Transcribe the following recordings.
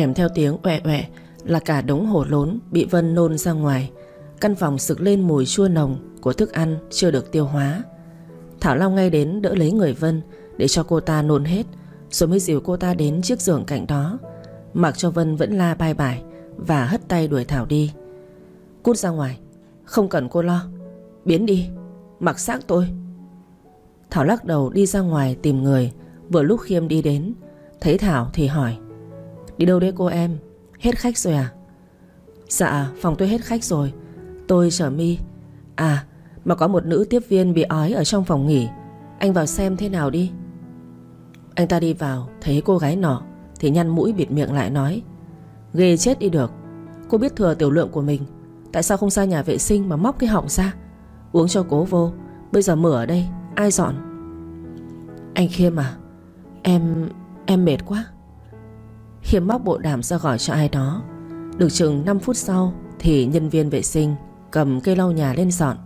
Kèm theo tiếng oẹ oẹ là cả đống hổ lốn bị Vân nôn ra ngoài. Căn phòng sực lên mùi chua nồng của thức ăn chưa được tiêu hóa. Thảo long ngay đến đỡ lấy người Vân để cho cô ta nôn hết rồi mới dìu cô ta đến chiếc giường cạnh đó. Mặc cho Vân vẫn la bài bài và hất tay đuổi Thảo đi. Cút ra ngoài, không cần cô lo. Biến đi, mặc xác tôi. Thảo lắc đầu đi ra ngoài tìm người Vừa lúc Khiêm đi đến Thấy Thảo thì hỏi Đi đâu đấy cô em Hết khách rồi à Dạ phòng tôi hết khách rồi Tôi chở mi À mà có một nữ tiếp viên bị ói ở trong phòng nghỉ Anh vào xem thế nào đi Anh ta đi vào Thấy cô gái nọ Thì nhăn mũi bịt miệng lại nói Ghê chết đi được Cô biết thừa tiểu lượng của mình Tại sao không ra nhà vệ sinh mà móc cái họng ra Uống cho cố vô Bây giờ mở ở đây Ai dọn Anh Khiêm à Em... em mệt quá Khiêm móc bộ đàm ra gọi cho ai đó Được chừng 5 phút sau Thì nhân viên vệ sinh cầm cây lau nhà lên dọn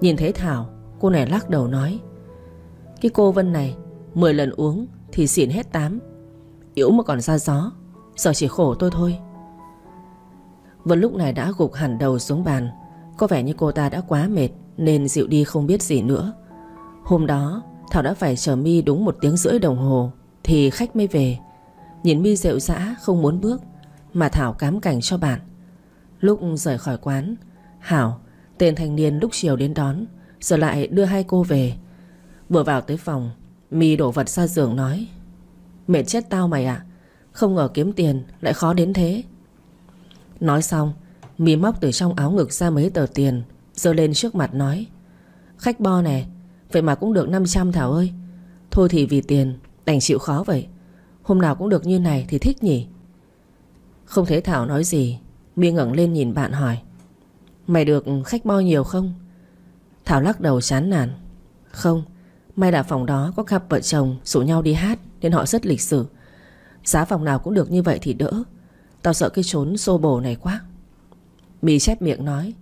Nhìn thấy Thảo Cô này lắc đầu nói Cái cô Vân này 10 lần uống thì xỉn hết 8 Yếu mà còn ra gió Giờ chỉ khổ tôi thôi Vân lúc này đã gục hẳn đầu xuống bàn Có vẻ như cô ta đã quá mệt Nên dịu đi không biết gì nữa Hôm đó Thảo đã phải chờ mi đúng một tiếng rưỡi đồng hồ Thì khách mới về Nhìn mi rượu dã không muốn bước Mà Thảo cám cảnh cho bạn Lúc rời khỏi quán Hảo, tên thanh niên lúc chiều đến đón Giờ lại đưa hai cô về Vừa vào tới phòng mi đổ vật ra giường nói Mệt chết tao mày ạ Không ngờ kiếm tiền lại khó đến thế Nói xong mi móc từ trong áo ngực ra mấy tờ tiền Giơ lên trước mặt nói Khách bo nè Vậy mà cũng được 500 Thảo ơi Thôi thì vì tiền Đành chịu khó vậy Hôm nào cũng được như này thì thích nhỉ Không thấy Thảo nói gì Mi ngẩng lên nhìn bạn hỏi Mày được khách bao nhiều không Thảo lắc đầu chán nản Không May là phòng đó có cặp vợ chồng rủ nhau đi hát Nên họ rất lịch sử Giá phòng nào cũng được như vậy thì đỡ Tao sợ cái chốn xô bồ này quá Mì chép miệng nói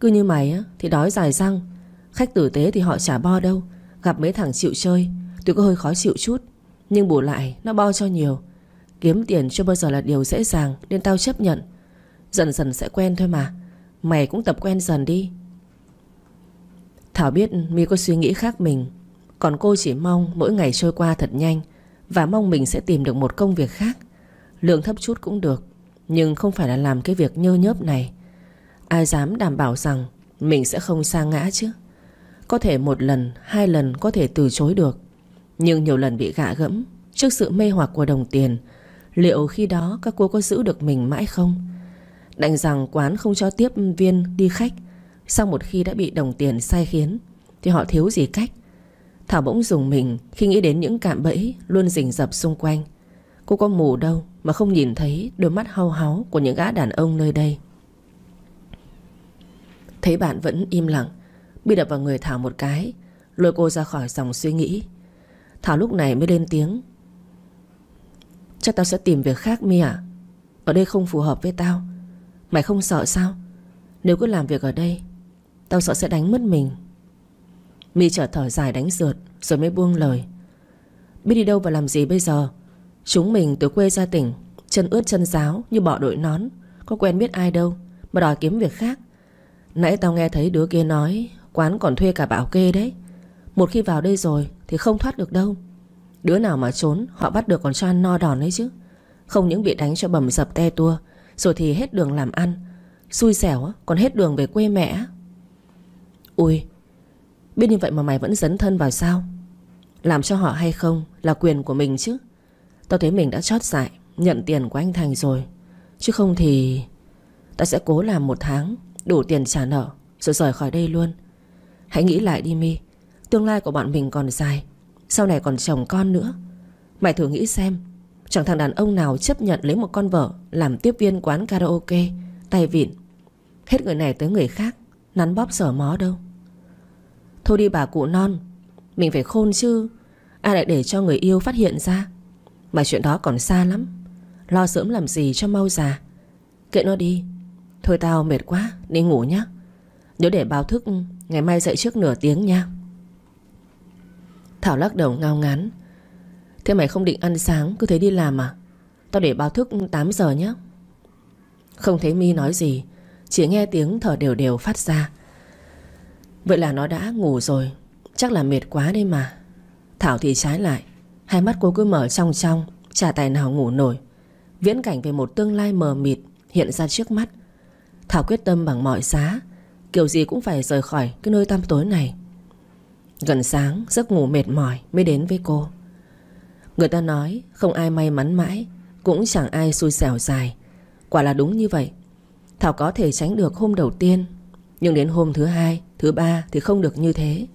Cứ như mày á, thì đói dài răng Khách tử tế thì họ chả bo đâu Gặp mấy thằng chịu chơi Tôi có hơi khó chịu chút nhưng bù lại nó bao cho nhiều Kiếm tiền chưa bao giờ là điều dễ dàng Nên tao chấp nhận Dần dần sẽ quen thôi mà Mày cũng tập quen dần đi Thảo biết Mi có suy nghĩ khác mình Còn cô chỉ mong mỗi ngày trôi qua thật nhanh Và mong mình sẽ tìm được một công việc khác Lương thấp chút cũng được Nhưng không phải là làm cái việc nhơ nhớp này Ai dám đảm bảo rằng Mình sẽ không sa ngã chứ Có thể một lần, hai lần có thể từ chối được nhưng nhiều lần bị gạ gẫm Trước sự mê hoặc của đồng tiền Liệu khi đó các cô có giữ được mình mãi không Đành rằng quán không cho tiếp viên đi khách Sau một khi đã bị đồng tiền sai khiến Thì họ thiếu gì cách Thảo bỗng dùng mình khi nghĩ đến những cạm bẫy Luôn rình rập xung quanh Cô có mù đâu mà không nhìn thấy Đôi mắt hau háu của những gã đàn ông nơi đây Thấy bạn vẫn im lặng Bi đập vào người Thảo một cái Lôi cô ra khỏi dòng suy nghĩ Thảo lúc này mới lên tiếng Chắc tao sẽ tìm việc khác mi à Ở đây không phù hợp với tao Mày không sợ sao Nếu cứ làm việc ở đây Tao sợ sẽ đánh mất mình Mi trở thở dài đánh rượt Rồi mới buông lời Biết đi đâu và làm gì bây giờ Chúng mình từ quê ra tỉnh Chân ướt chân giáo như bỏ đội nón Có quen biết ai đâu Mà đòi kiếm việc khác Nãy tao nghe thấy đứa kia nói Quán còn thuê cả bảo kê đấy một khi vào đây rồi Thì không thoát được đâu Đứa nào mà trốn họ bắt được còn cho ăn no đòn đấy chứ Không những bị đánh cho bầm dập te tua Rồi thì hết đường làm ăn Xui xẻo còn hết đường về quê mẹ Ui Biết như vậy mà mày vẫn dấn thân vào sao Làm cho họ hay không Là quyền của mình chứ Tao thấy mình đã chót dại Nhận tiền của anh Thành rồi Chứ không thì Tao sẽ cố làm một tháng Đủ tiền trả nợ Rồi rời khỏi đây luôn Hãy nghĩ lại đi mi Tương lai của bọn mình còn dài Sau này còn chồng con nữa Mày thử nghĩ xem Chẳng thằng đàn ông nào chấp nhận lấy một con vợ Làm tiếp viên quán karaoke Tay vịn Hết người này tới người khác Nắn bóp sở mó đâu Thôi đi bà cụ non Mình phải khôn chứ Ai lại để cho người yêu phát hiện ra Mà chuyện đó còn xa lắm Lo sớm làm gì cho mau già Kệ nó đi Thôi tao mệt quá Đi ngủ nhá, Nhớ để báo thức Ngày mai dậy trước nửa tiếng nha Thảo lắc đầu ngao ngán Thế mày không định ăn sáng cứ thế đi làm à Tao để báo thức 8 giờ nhé Không thấy mi nói gì Chỉ nghe tiếng thở đều đều phát ra Vậy là nó đã ngủ rồi Chắc là mệt quá đây mà Thảo thì trái lại Hai mắt cô cứ mở trong trong Chả tài nào ngủ nổi Viễn cảnh về một tương lai mờ mịt Hiện ra trước mắt Thảo quyết tâm bằng mọi giá Kiểu gì cũng phải rời khỏi cái nơi tăm tối này Gần sáng giấc ngủ mệt mỏi mới đến với cô Người ta nói không ai may mắn mãi Cũng chẳng ai xui xẻo dài Quả là đúng như vậy Thảo có thể tránh được hôm đầu tiên Nhưng đến hôm thứ hai, thứ ba thì không được như thế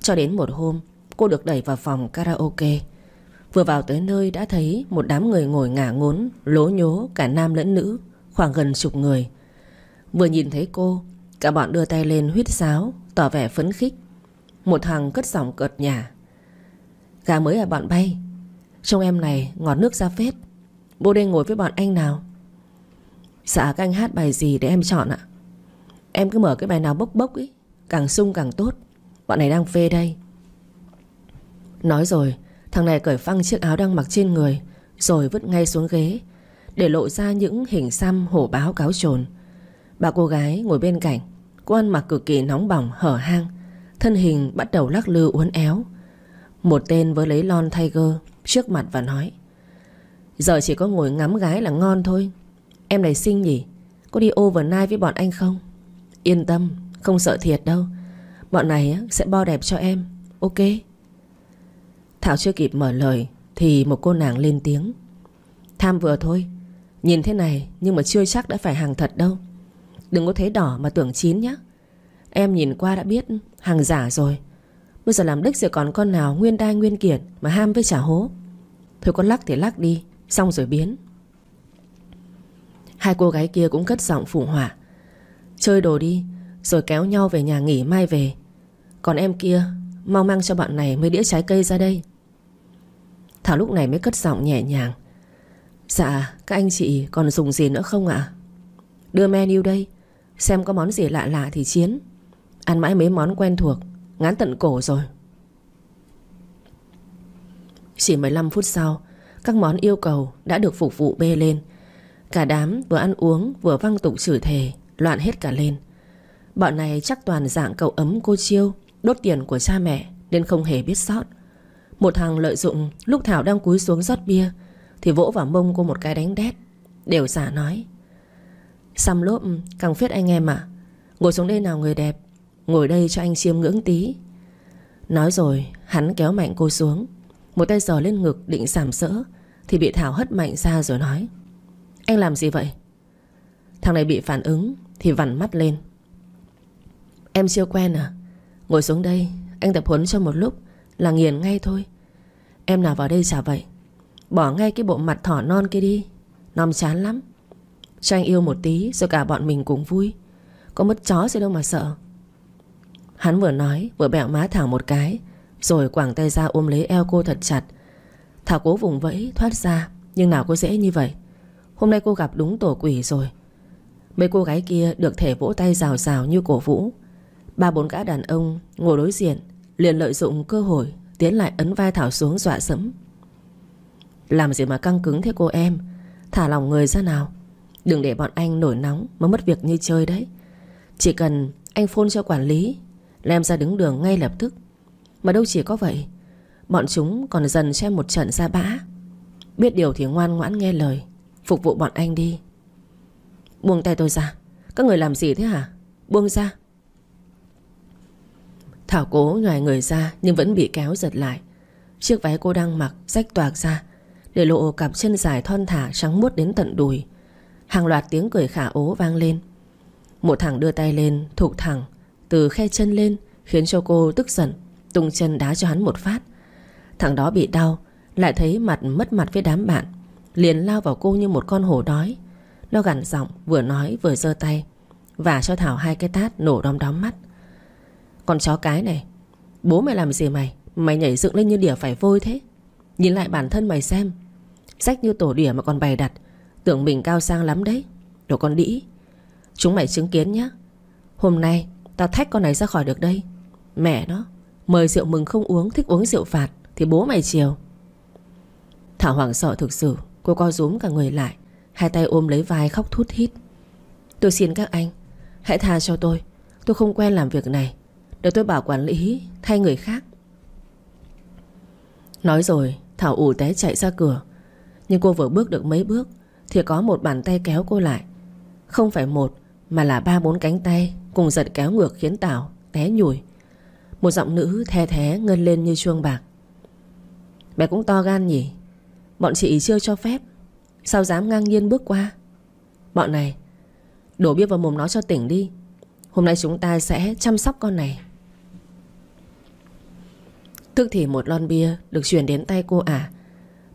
Cho đến một hôm Cô được đẩy vào phòng karaoke Vừa vào tới nơi đã thấy Một đám người ngồi ngả ngốn Lố nhố cả nam lẫn nữ Khoảng gần chục người Vừa nhìn thấy cô Cả bọn đưa tay lên huyết sáo Tỏ vẻ phấn khích một thằng cất giọng cợt nhả Gà mới là bọn bay Trông em này ngọt nước ra phết Bố đây ngồi với bọn anh nào Dạ các anh hát bài gì để em chọn ạ Em cứ mở cái bài nào bốc bốc ý Càng sung càng tốt Bọn này đang phê đây Nói rồi Thằng này cởi phăng chiếc áo đang mặc trên người Rồi vứt ngay xuống ghế Để lộ ra những hình xăm hổ báo cáo trồn Bà cô gái ngồi bên cạnh Cô ăn mặc cực kỳ nóng bỏng hở hang Thân hình bắt đầu lắc lư uốn éo Một tên với lấy lon tiger Trước mặt và nói Giờ chỉ có ngồi ngắm gái là ngon thôi Em này xinh nhỉ Có đi overnight với bọn anh không Yên tâm không sợ thiệt đâu Bọn này sẽ bo đẹp cho em Ok Thảo chưa kịp mở lời Thì một cô nàng lên tiếng Tham vừa thôi Nhìn thế này nhưng mà chưa chắc đã phải hàng thật đâu Đừng có thấy đỏ mà tưởng chín nhá Em nhìn qua đã biết Hàng giả rồi Bây giờ làm đích rồi còn con nào nguyên đai nguyên kiện Mà ham với trả hố Thôi con lắc thì lắc đi Xong rồi biến Hai cô gái kia cũng cất giọng phụ hỏa Chơi đồ đi Rồi kéo nhau về nhà nghỉ mai về Còn em kia Mau mang cho bạn này mấy đĩa trái cây ra đây Thảo lúc này mới cất giọng nhẹ nhàng Dạ các anh chị còn dùng gì nữa không ạ Đưa menu đây Xem có món gì lạ lạ thì chiến Ăn mãi mấy món quen thuộc Ngán tận cổ rồi Chỉ 15 phút sau Các món yêu cầu đã được phục vụ bê lên Cả đám vừa ăn uống Vừa văng tục chửi thề Loạn hết cả lên Bọn này chắc toàn dạng cậu ấm cô chiêu Đốt tiền của cha mẹ Nên không hề biết sót Một thằng lợi dụng lúc Thảo đang cúi xuống rót bia Thì vỗ vào mông cô một cái đánh đét Đều giả nói Xăm lốp càng phết anh em ạ Ngồi xuống đây nào người đẹp Ngồi đây cho anh chiêm ngưỡng tí Nói rồi hắn kéo mạnh cô xuống Một tay giò lên ngực định sàm sỡ Thì bị Thảo hất mạnh ra rồi nói Anh làm gì vậy Thằng này bị phản ứng Thì vằn mắt lên Em chưa quen à Ngồi xuống đây Anh tập huấn cho một lúc Là nghiền ngay thôi Em nào vào đây chả vậy Bỏ ngay cái bộ mặt thỏ non kia đi Nom chán lắm Cho anh yêu một tí Rồi cả bọn mình cùng vui Có mất chó gì đâu mà sợ Hắn vừa nói vừa bẹo má Thảo một cái Rồi quảng tay ra ôm lấy eo cô thật chặt Thảo cố vùng vẫy thoát ra Nhưng nào có dễ như vậy Hôm nay cô gặp đúng tổ quỷ rồi Mấy cô gái kia được thể vỗ tay rào rào như cổ vũ Ba bốn gã đàn ông ngồi đối diện Liền lợi dụng cơ hội Tiến lại ấn vai Thảo xuống dọa sẫm Làm gì mà căng cứng thế cô em Thả lòng người ra nào Đừng để bọn anh nổi nóng Mà mất việc như chơi đấy Chỉ cần anh phone cho quản lý Lem ra đứng đường ngay lập tức Mà đâu chỉ có vậy Bọn chúng còn dần xem một trận ra bã Biết điều thì ngoan ngoãn nghe lời Phục vụ bọn anh đi Buông tay tôi ra Các người làm gì thế hả Buông ra Thảo cố ngoài người ra Nhưng vẫn bị kéo giật lại Chiếc váy cô đang mặc rách toạc ra Để lộ cặp chân dài thon thả trắng muốt đến tận đùi Hàng loạt tiếng cười khả ố vang lên Một thằng đưa tay lên Thụt thẳng từ khe chân lên Khiến cho cô tức giận Tung chân đá cho hắn một phát Thằng đó bị đau Lại thấy mặt mất mặt với đám bạn Liền lao vào cô như một con hổ đói Nó gằn giọng vừa nói vừa giơ tay Và cho Thảo hai cái tát nổ đom đóm mắt Con chó cái này Bố mày làm gì mày Mày nhảy dựng lên như đỉa phải vôi thế Nhìn lại bản thân mày xem rách như tổ đỉa mà còn bày đặt Tưởng mình cao sang lắm đấy Đồ con đĩ Chúng mày chứng kiến nhé Hôm nay ta thách con này ra khỏi được đây Mẹ nó Mời rượu mừng không uống Thích uống rượu phạt Thì bố mày chiều Thảo hoảng sợ thực sự Cô co rúm cả người lại Hai tay ôm lấy vai khóc thút hít Tôi xin các anh Hãy tha cho tôi Tôi không quen làm việc này Để tôi bảo quản lý thay người khác Nói rồi Thảo ủ té chạy ra cửa Nhưng cô vừa bước được mấy bước Thì có một bàn tay kéo cô lại Không phải một Mà là ba bốn cánh tay Cùng giật kéo ngược khiến Tảo té nhủi Một giọng nữ the thế ngân lên như chuông bạc Mẹ cũng to gan nhỉ Bọn chị chưa cho phép Sao dám ngang nhiên bước qua Bọn này Đổ bia vào mồm nó cho tỉnh đi Hôm nay chúng ta sẽ chăm sóc con này Tức thì một lon bia Được chuyển đến tay cô ả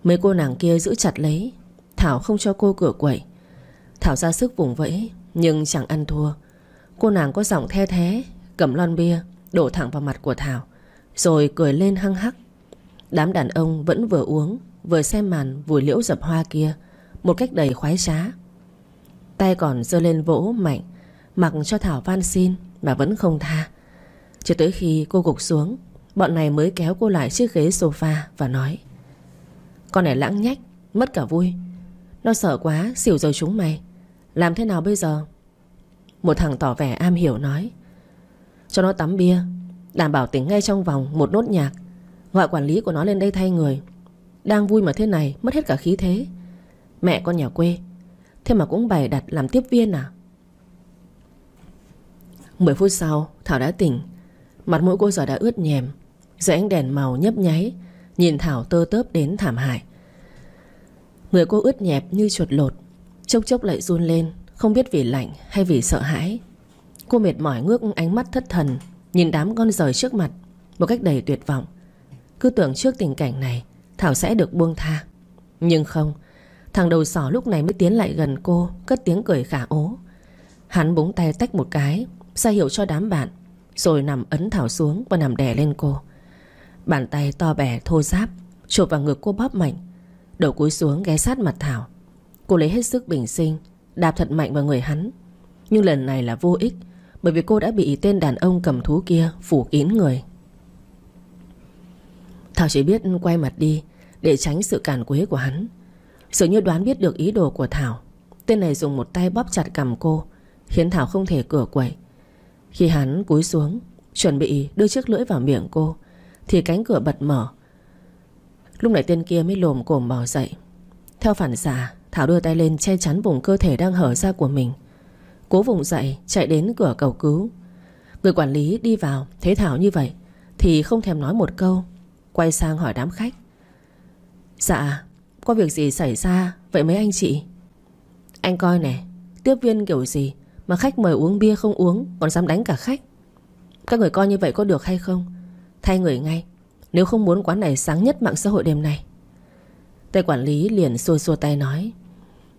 Mấy cô nàng kia giữ chặt lấy Thảo không cho cô cửa quẩy Thảo ra sức vùng vẫy Nhưng chẳng ăn thua Cô nàng có giọng the thế Cầm lon bia Đổ thẳng vào mặt của Thảo Rồi cười lên hăng hắc Đám đàn ông vẫn vừa uống Vừa xem màn vùi liễu dập hoa kia Một cách đầy khoái trá Tay còn giơ lên vỗ mạnh Mặc cho Thảo van xin Mà vẫn không tha Cho tới khi cô gục xuống Bọn này mới kéo cô lại chiếc ghế sofa Và nói Con này lãng nhách Mất cả vui Nó sợ quá xỉu rồi chúng mày Làm thế nào bây giờ một thằng tỏ vẻ am hiểu nói Cho nó tắm bia Đảm bảo tỉnh ngay trong vòng một nốt nhạc Gọi quản lý của nó lên đây thay người Đang vui mà thế này Mất hết cả khí thế Mẹ con nhà quê Thế mà cũng bày đặt làm tiếp viên à 10 phút sau Thảo đã tỉnh Mặt mũi cô giờ đã ướt nhèm Dưới ánh đèn màu nhấp nháy Nhìn Thảo tơ tớp đến thảm hại Người cô ướt nhẹp như chuột lột Chốc chốc lại run lên không biết vì lạnh hay vì sợ hãi Cô mệt mỏi ngước ánh mắt thất thần Nhìn đám con rời trước mặt Một cách đầy tuyệt vọng Cứ tưởng trước tình cảnh này Thảo sẽ được buông tha Nhưng không Thằng đầu sỏ lúc này mới tiến lại gần cô Cất tiếng cười khả ố Hắn búng tay tách một cái ra hiệu cho đám bạn Rồi nằm ấn Thảo xuống và nằm đè lên cô Bàn tay to bè thô giáp Chụp vào ngực cô bóp mạnh Đầu cúi xuống ghé sát mặt Thảo Cô lấy hết sức bình sinh Đạp thật mạnh vào người hắn Nhưng lần này là vô ích Bởi vì cô đã bị tên đàn ông cầm thú kia phủ kín người Thảo chỉ biết quay mặt đi Để tránh sự cản quế của hắn Dường như đoán biết được ý đồ của Thảo Tên này dùng một tay bóp chặt cầm cô Khiến Thảo không thể cửa quậy Khi hắn cúi xuống Chuẩn bị đưa chiếc lưỡi vào miệng cô Thì cánh cửa bật mở Lúc này tên kia mới lồm cồm bò dậy Theo phản xạ Thảo đưa tay lên che chắn vùng cơ thể đang hở ra của mình Cố vùng dậy chạy đến cửa cầu cứu Người quản lý đi vào Thấy Thảo như vậy Thì không thèm nói một câu Quay sang hỏi đám khách Dạ Có việc gì xảy ra Vậy mấy anh chị Anh coi nè Tiếp viên kiểu gì Mà khách mời uống bia không uống Còn dám đánh cả khách Các người coi như vậy có được hay không Thay người ngay Nếu không muốn quán này sáng nhất mạng xã hội đêm này. Tay quản lý liền xua xua tay nói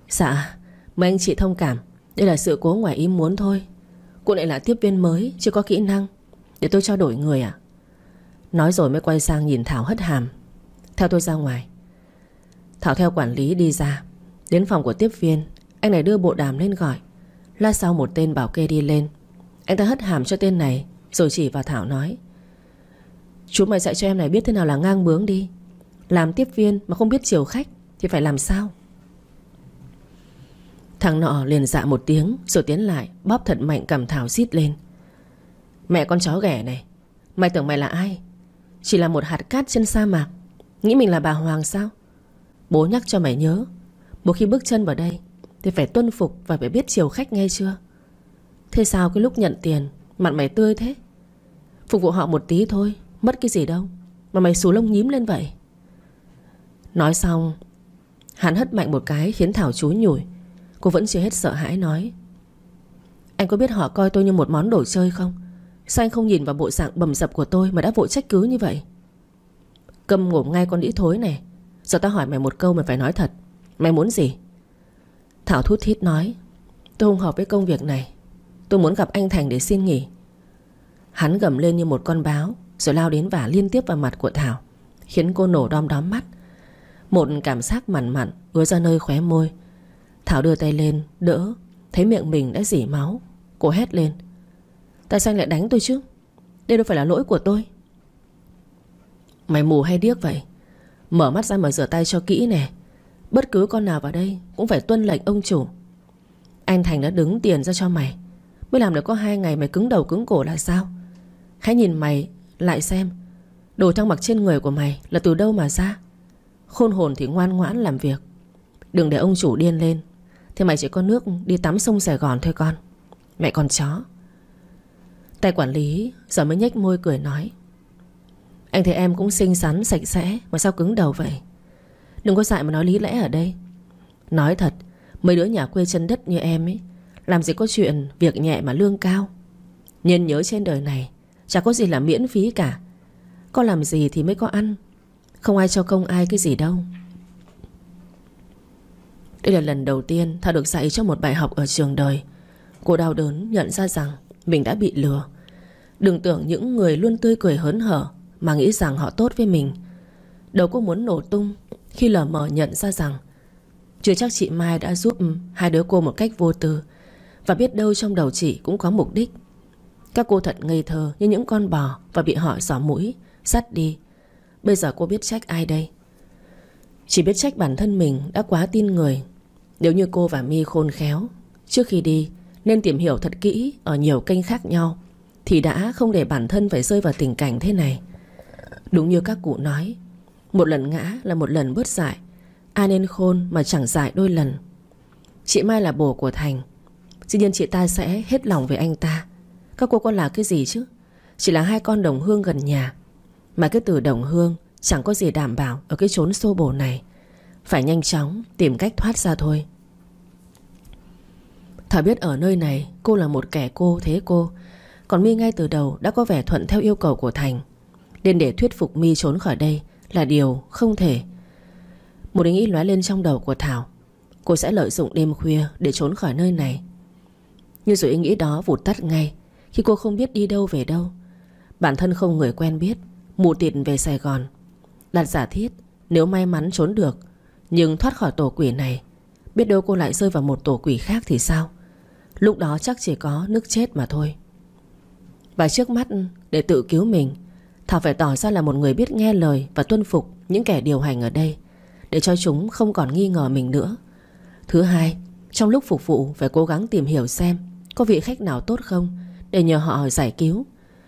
Dạ Mấy anh chị thông cảm Đây là sự cố ngoài ý muốn thôi Cô lại là tiếp viên mới Chưa có kỹ năng Để tôi trao đổi người à Nói rồi mới quay sang nhìn Thảo hất hàm Theo tôi ra ngoài Thảo theo quản lý đi ra Đến phòng của tiếp viên Anh này đưa bộ đàm lên gọi la sau một tên bảo kê đi lên Anh ta hất hàm cho tên này Rồi chỉ vào Thảo nói Chú mày dạy cho em này biết thế nào là ngang bướng đi Làm tiếp viên mà không biết chiều khách Thì phải làm sao Thằng nọ liền dạ một tiếng Rồi tiến lại bóp thật mạnh cầm Thảo xít lên Mẹ con chó ghẻ này Mày tưởng mày là ai Chỉ là một hạt cát trên sa mạc Nghĩ mình là bà Hoàng sao Bố nhắc cho mày nhớ Bố khi bước chân vào đây Thì phải tuân phục và phải biết chiều khách nghe chưa Thế sao cái lúc nhận tiền Mặt mày tươi thế Phục vụ họ một tí thôi Mất cái gì đâu Mà mày xù lông nhím lên vậy Nói xong Hắn hất mạnh một cái khiến Thảo chú nhủi Cô vẫn chưa hết sợ hãi nói Anh có biết họ coi tôi như một món đồ chơi không Sao anh không nhìn vào bộ dạng bầm dập của tôi Mà đã vội trách cứ như vậy Cầm ngổm ngay con đĩ thối này Giờ tao hỏi mày một câu mày phải nói thật Mày muốn gì Thảo thút thít nói Tôi không hợp với công việc này Tôi muốn gặp anh Thành để xin nghỉ Hắn gầm lên như một con báo Rồi lao đến vả liên tiếp vào mặt của Thảo Khiến cô nổ đom đóm mắt Một cảm giác mặn mặn ứa ra nơi khóe môi Thảo đưa tay lên Đỡ Thấy miệng mình đã dỉ máu Cô hét lên Tại sao anh lại đánh tôi chứ Đây đâu phải là lỗi của tôi Mày mù hay điếc vậy Mở mắt ra mà rửa tay cho kỹ nè Bất cứ con nào vào đây Cũng phải tuân lệnh ông chủ Anh Thành đã đứng tiền ra cho mày Mới làm được có hai ngày mày cứng đầu cứng cổ là sao Hãy nhìn mày lại xem Đồ trang mặc trên người của mày Là từ đâu mà ra Khôn hồn thì ngoan ngoãn làm việc Đừng để ông chủ điên lên Thế mày chỉ có nước đi tắm sông Sài Gòn thôi con Mẹ còn chó Tay quản lý giờ mới nhếch môi cười nói Anh thấy em cũng xinh xắn sạch sẽ Mà sao cứng đầu vậy Đừng có dại mà nói lý lẽ ở đây Nói thật Mấy đứa nhà quê chân đất như em ấy Làm gì có chuyện việc nhẹ mà lương cao Nhân nhớ trên đời này Chả có gì là miễn phí cả Có làm gì thì mới có ăn Không ai cho công ai cái gì đâu đây là lần đầu tiên Thảo được dạy cho một bài học ở trường đời Cô đau đớn nhận ra rằng Mình đã bị lừa Đừng tưởng những người luôn tươi cười hớn hở Mà nghĩ rằng họ tốt với mình Đầu cô muốn nổ tung Khi lờ mờ nhận ra rằng Chưa chắc chị Mai đã giúp hai đứa cô một cách vô tư Và biết đâu trong đầu chị cũng có mục đích Các cô thật ngây thơ như những con bò Và bị họ xỏ mũi, sắt đi Bây giờ cô biết trách ai đây chỉ biết trách bản thân mình đã quá tin người Nếu như cô và Mi khôn khéo Trước khi đi Nên tìm hiểu thật kỹ Ở nhiều kênh khác nhau Thì đã không để bản thân phải rơi vào tình cảnh thế này Đúng như các cụ nói Một lần ngã là một lần bớt dại Ai nên khôn mà chẳng dại đôi lần Chị Mai là bồ của Thành Dĩ nhiên chị ta sẽ hết lòng với anh ta Các cô con là cái gì chứ Chỉ là hai con đồng hương gần nhà Mà cái từ đồng hương Chẳng có gì đảm bảo ở cái chốn xô bồ này Phải nhanh chóng tìm cách thoát ra thôi Thảo biết ở nơi này cô là một kẻ cô thế cô Còn My ngay từ đầu đã có vẻ thuận theo yêu cầu của Thành Nên để thuyết phục My trốn khỏi đây là điều không thể Một ý nghĩ lóe lên trong đầu của Thảo Cô sẽ lợi dụng đêm khuya để trốn khỏi nơi này Nhưng rồi ý nghĩ đó vụt tắt ngay Khi cô không biết đi đâu về đâu Bản thân không người quen biết Mù tịt về Sài Gòn Đặt giả thiết Nếu may mắn trốn được Nhưng thoát khỏi tổ quỷ này Biết đâu cô lại rơi vào một tổ quỷ khác thì sao Lúc đó chắc chỉ có nước chết mà thôi Và trước mắt Để tự cứu mình Thảo phải tỏ ra là một người biết nghe lời Và tuân phục những kẻ điều hành ở đây Để cho chúng không còn nghi ngờ mình nữa Thứ hai Trong lúc phục vụ phải cố gắng tìm hiểu xem Có vị khách nào tốt không Để nhờ họ giải cứu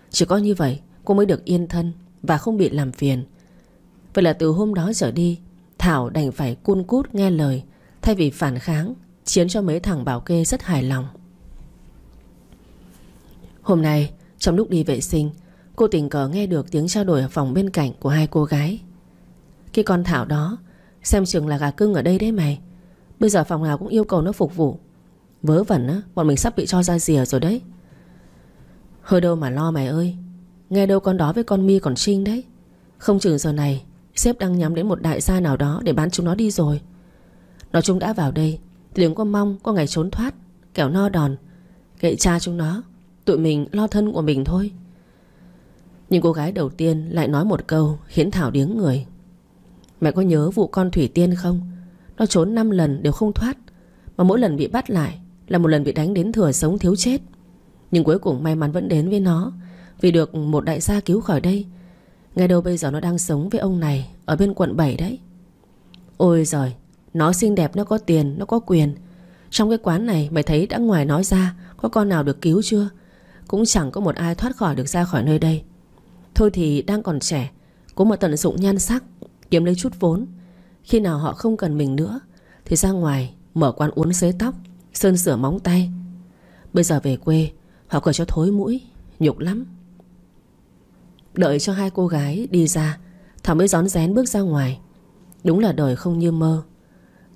Chỉ có như vậy cô mới được yên thân Và không bị làm phiền Vậy là từ hôm đó trở đi Thảo đành phải cun cút nghe lời Thay vì phản kháng Khiến cho mấy thằng bảo kê rất hài lòng Hôm nay trong lúc đi vệ sinh Cô tình cờ nghe được tiếng trao đổi Ở phòng bên cạnh của hai cô gái Cái con Thảo đó Xem chừng là gà cưng ở đây đấy mày Bây giờ phòng nào cũng yêu cầu nó phục vụ Vớ vẩn á Bọn mình sắp bị cho ra rìa rồi đấy Hơi đâu mà lo mày ơi Nghe đâu con đó với con mi còn trinh đấy Không chừng giờ này Sếp đang nhắm đến một đại gia nào đó Để bán chúng nó đi rồi nói chúng đã vào đây Liếng có mong có ngày trốn thoát Kẻo no đòn Gậy cha chúng nó Tụi mình lo thân của mình thôi Nhưng cô gái đầu tiên lại nói một câu Khiến Thảo điếng người Mẹ có nhớ vụ con Thủy Tiên không Nó trốn 5 lần đều không thoát Mà mỗi lần bị bắt lại Là một lần bị đánh đến thừa sống thiếu chết Nhưng cuối cùng may mắn vẫn đến với nó Vì được một đại gia cứu khỏi đây Nghe đâu bây giờ nó đang sống với ông này Ở bên quận 7 đấy Ôi giời Nó xinh đẹp, nó có tiền, nó có quyền Trong cái quán này mày thấy đã ngoài nói ra Có con nào được cứu chưa Cũng chẳng có một ai thoát khỏi được ra khỏi nơi đây Thôi thì đang còn trẻ Cố mà tận dụng nhan sắc Kiếm lấy chút vốn Khi nào họ không cần mình nữa Thì ra ngoài mở quán uốn xế tóc Sơn sửa móng tay Bây giờ về quê Họ cởi cho thối mũi Nhục lắm Đợi cho hai cô gái đi ra Thảo mới rón rén bước ra ngoài Đúng là đời không như mơ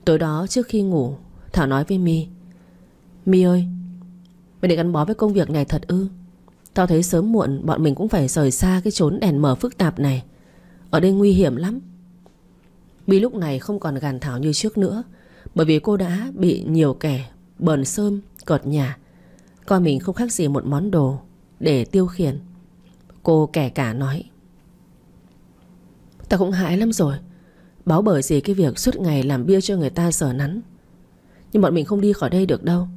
Tối đó trước khi ngủ Thảo nói với Mi Mi ơi Mày định gắn bó với công việc này thật ư Tao thấy sớm muộn bọn mình cũng phải rời xa Cái chốn đèn mở phức tạp này Ở đây nguy hiểm lắm Mi lúc này không còn gàn Thảo như trước nữa Bởi vì cô đã bị nhiều kẻ Bờn sơm, cọt nhà Coi mình không khác gì một món đồ Để tiêu khiển Cô kẻ cả nói Ta cũng hại lắm rồi Báo bởi gì cái việc suốt ngày làm bia cho người ta sở nắn Nhưng bọn mình không đi khỏi đây được đâu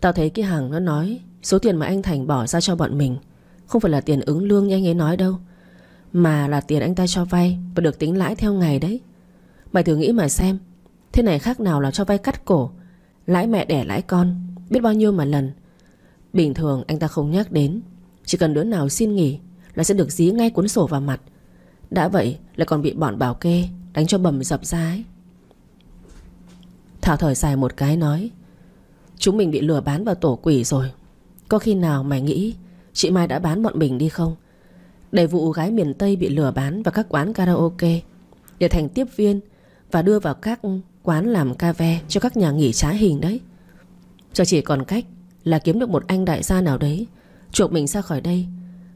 Tao thấy cái hàng nó nói Số tiền mà anh Thành bỏ ra cho bọn mình Không phải là tiền ứng lương như anh ấy nói đâu Mà là tiền anh ta cho vay Và được tính lãi theo ngày đấy Mày thử nghĩ mà xem Thế này khác nào là cho vay cắt cổ Lãi mẹ đẻ lãi con Biết bao nhiêu mà lần Bình thường anh ta không nhắc đến Chỉ cần đứa nào xin nghỉ là sẽ được dí ngay cuốn sổ vào mặt Đã vậy lại còn bị bọn bảo kê Đánh cho bầm dập ra ấy Thảo thở dài một cái nói Chúng mình bị lừa bán vào tổ quỷ rồi Có khi nào mày nghĩ Chị Mai đã bán bọn mình đi không Để vụ gái miền Tây bị lừa bán Vào các quán karaoke Để thành tiếp viên Và đưa vào các quán làm ca ve Cho các nhà nghỉ trá hình đấy Giờ chỉ còn cách là kiếm được một anh đại gia nào đấy Chuộc mình ra khỏi đây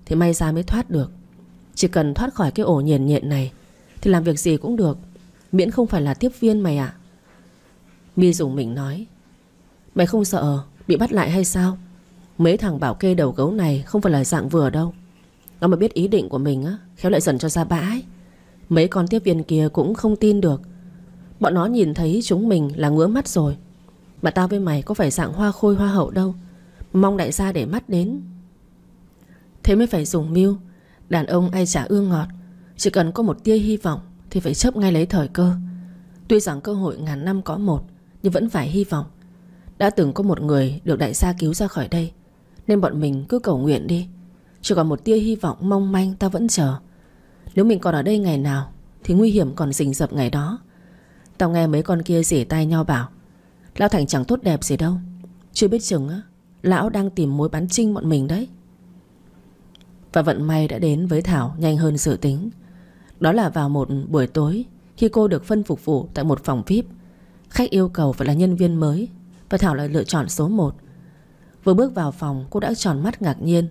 thì may ra mới thoát được Chỉ cần thoát khỏi cái ổ nhiền nhện này Thì làm việc gì cũng được Miễn không phải là tiếp viên mày ạ Mi dùng mình nói Mày không sợ bị bắt lại hay sao Mấy thằng bảo kê đầu gấu này Không phải là dạng vừa đâu Nó mà biết ý định của mình á Khéo lại dần cho ra bãi Mấy con tiếp viên kia cũng không tin được Bọn nó nhìn thấy chúng mình là ngứa mắt rồi Mà tao với mày có phải dạng hoa khôi hoa hậu đâu Mong đại gia để mắt đến Thế mới phải dùng mưu Đàn ông ai trả ương ngọt Chỉ cần có một tia hy vọng Thì phải chấp ngay lấy thời cơ Tuy rằng cơ hội ngàn năm có một Nhưng vẫn phải hy vọng Đã từng có một người được đại gia cứu ra khỏi đây Nên bọn mình cứ cầu nguyện đi Chỉ còn một tia hy vọng mong manh ta vẫn chờ Nếu mình còn ở đây ngày nào Thì nguy hiểm còn rình rập ngày đó Tao nghe mấy con kia rỉ tay nhau bảo Lão Thành chẳng tốt đẹp gì đâu Chưa biết chừng á Lão đang tìm mối bán trinh bọn mình đấy và vận may đã đến với Thảo nhanh hơn dự tính Đó là vào một buổi tối Khi cô được phân phục vụ tại một phòng VIP Khách yêu cầu phải là nhân viên mới Và Thảo lại lựa chọn số 1 Vừa bước vào phòng cô đã tròn mắt ngạc nhiên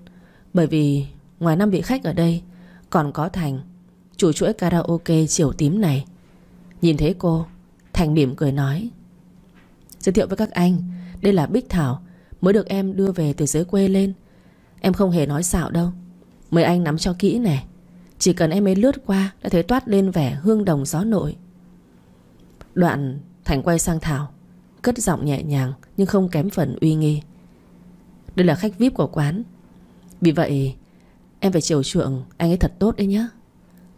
Bởi vì ngoài năm vị khách ở đây Còn có Thành Chủ chuỗi karaoke chiều tím này Nhìn thấy cô Thành mỉm cười nói Giới thiệu với các anh Đây là Bích Thảo Mới được em đưa về từ dưới quê lên Em không hề nói xạo đâu Mời anh nắm cho kỹ nè Chỉ cần em ấy lướt qua Đã thấy toát lên vẻ hương đồng gió nội Đoạn Thành quay sang Thảo Cất giọng nhẹ nhàng nhưng không kém phần uy nghi Đây là khách VIP của quán Vì vậy Em phải chiều chuộng anh ấy thật tốt đấy nhá,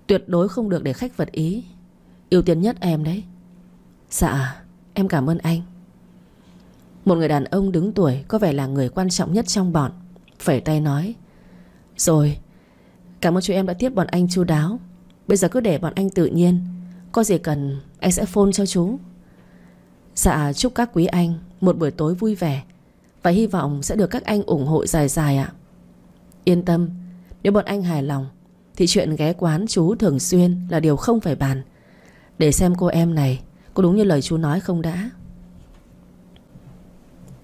Tuyệt đối không được để khách vật ý ưu tiên nhất em đấy Dạ em cảm ơn anh Một người đàn ông đứng tuổi Có vẻ là người quan trọng nhất trong bọn Phẩy tay nói Rồi Cảm ơn chú em đã tiếp bọn anh chu đáo Bây giờ cứ để bọn anh tự nhiên Có gì cần anh sẽ phone cho chú Dạ chúc các quý anh Một buổi tối vui vẻ Và hy vọng sẽ được các anh ủng hộ dài dài ạ Yên tâm Nếu bọn anh hài lòng Thì chuyện ghé quán chú thường xuyên là điều không phải bàn Để xem cô em này Có đúng như lời chú nói không đã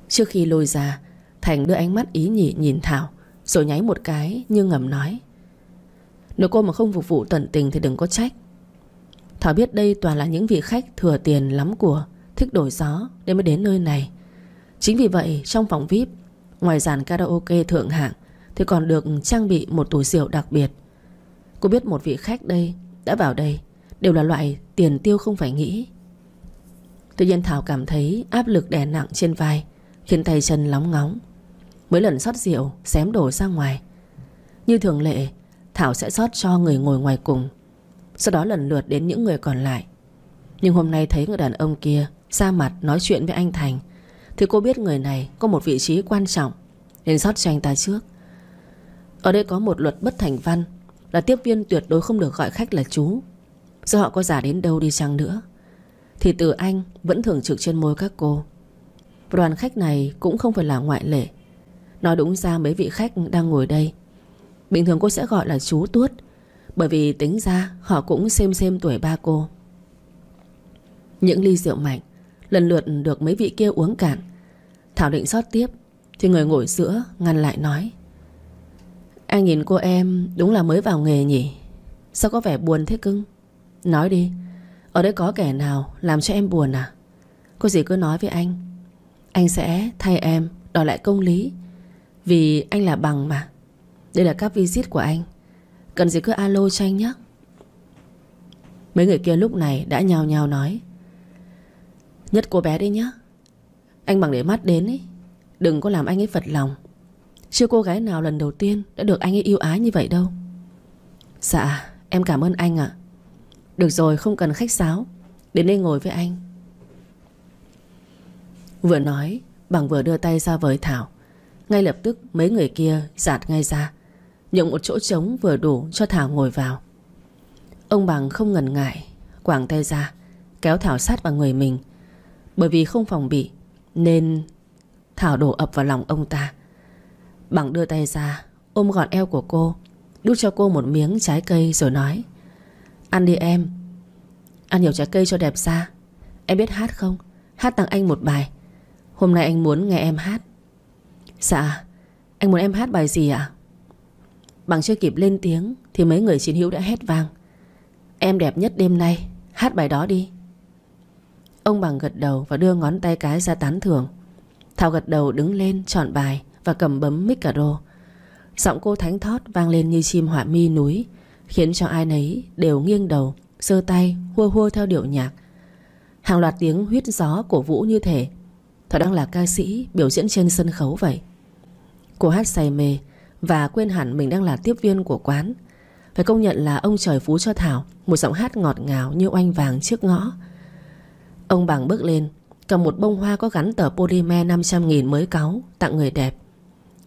Trước khi lôi ra Thành đưa ánh mắt ý nhị nhìn Thảo Rồi nháy một cái như ngầm nói nếu cô mà không phục vụ tận tình thì đừng có trách Thảo biết đây toàn là những vị khách thừa tiền lắm của Thích đổi gió nên mới đến nơi này Chính vì vậy trong phòng VIP Ngoài dàn karaoke thượng hạng Thì còn được trang bị một tủ rượu đặc biệt Cô biết một vị khách đây Đã vào đây Đều là loại tiền tiêu không phải nghĩ Tuy nhiên Thảo cảm thấy áp lực đè nặng trên vai Khiến tay chân lóng ngóng Mấy lần xót rượu xém đổ ra ngoài Như thường lệ Thảo sẽ rót cho người ngồi ngoài cùng Sau đó lần lượt đến những người còn lại Nhưng hôm nay thấy người đàn ông kia Ra mặt nói chuyện với anh Thành Thì cô biết người này có một vị trí quan trọng Nên rót cho anh ta trước Ở đây có một luật bất thành văn Là tiếp viên tuyệt đối không được gọi khách là chú Dù họ có giả đến đâu đi chăng nữa Thì từ anh vẫn thường trực trên môi các cô đoàn khách này cũng không phải là ngoại lệ Nói đúng ra mấy vị khách đang ngồi đây Bình thường cô sẽ gọi là chú Tuốt Bởi vì tính ra họ cũng xem xem tuổi ba cô Những ly rượu mạnh Lần lượt được mấy vị kia uống cạn Thảo định xót tiếp Thì người ngồi giữa ngăn lại nói Anh nhìn cô em đúng là mới vào nghề nhỉ Sao có vẻ buồn thế cưng Nói đi Ở đây có kẻ nào làm cho em buồn à Cô gì cứ nói với anh Anh sẽ thay em đòi lại công lý Vì anh là bằng mà đây là các visit của anh Cần gì cứ alo cho anh nhé Mấy người kia lúc này đã nhào nhào nói Nhất cô bé đi nhé Anh bằng để mắt đến ấy Đừng có làm anh ấy phật lòng Chưa cô gái nào lần đầu tiên Đã được anh ấy yêu ái như vậy đâu Dạ em cảm ơn anh ạ Được rồi không cần khách sáo Đến đây ngồi với anh Vừa nói Bằng vừa đưa tay ra với Thảo Ngay lập tức mấy người kia giạt ngay ra Nhượng một chỗ trống vừa đủ cho Thảo ngồi vào Ông Bằng không ngần ngại Quảng tay ra Kéo Thảo sát vào người mình Bởi vì không phòng bị Nên Thảo đổ ập vào lòng ông ta Bằng đưa tay ra Ôm gọn eo của cô Đút cho cô một miếng trái cây rồi nói Ăn đi em Ăn nhiều trái cây cho đẹp ra Em biết hát không Hát tặng anh một bài Hôm nay anh muốn nghe em hát Dạ Anh muốn em hát bài gì ạ Bằng chưa kịp lên tiếng Thì mấy người chiến hữu đã hét vang Em đẹp nhất đêm nay Hát bài đó đi Ông Bằng gật đầu và đưa ngón tay cái ra tán thưởng Thảo gật đầu đứng lên chọn bài Và cầm bấm mic micro Giọng cô thánh thót vang lên như chim họa mi núi Khiến cho ai nấy đều nghiêng đầu giơ tay hua hua theo điệu nhạc Hàng loạt tiếng huyết gió cổ vũ như thể thảo đang là ca sĩ biểu diễn trên sân khấu vậy Cô hát say mê và quên hẳn mình đang là tiếp viên của quán Phải công nhận là ông trời phú cho Thảo Một giọng hát ngọt ngào như oanh vàng trước ngõ Ông bằng bước lên Cầm một bông hoa có gắn tờ polymer 500.000 mới cáu Tặng người đẹp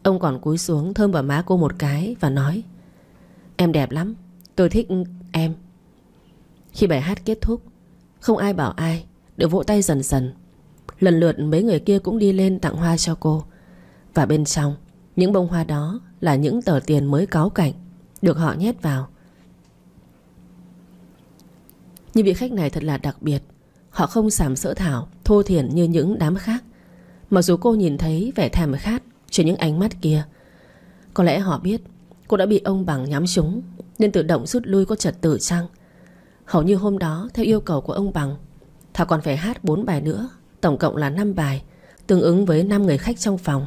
Ông còn cúi xuống thơm vào má cô một cái Và nói Em đẹp lắm Tôi thích em Khi bài hát kết thúc Không ai bảo ai Đều vỗ tay dần dần Lần lượt mấy người kia cũng đi lên tặng hoa cho cô Và bên trong Những bông hoa đó là những tờ tiền mới cáo cảnh được họ nhét vào. Nhưng vị khách này thật là đặc biệt Họ không sàm sỡ thảo Thô thiển như những đám khác Mặc dù cô nhìn thấy vẻ thèm khát Trên những ánh mắt kia Có lẽ họ biết cô đã bị ông bằng nhắm trúng Nên tự động rút lui có trật tự chăng Hầu như hôm đó Theo yêu cầu của ông bằng Thảo còn phải hát 4 bài nữa Tổng cộng là 5 bài Tương ứng với 5 người khách trong phòng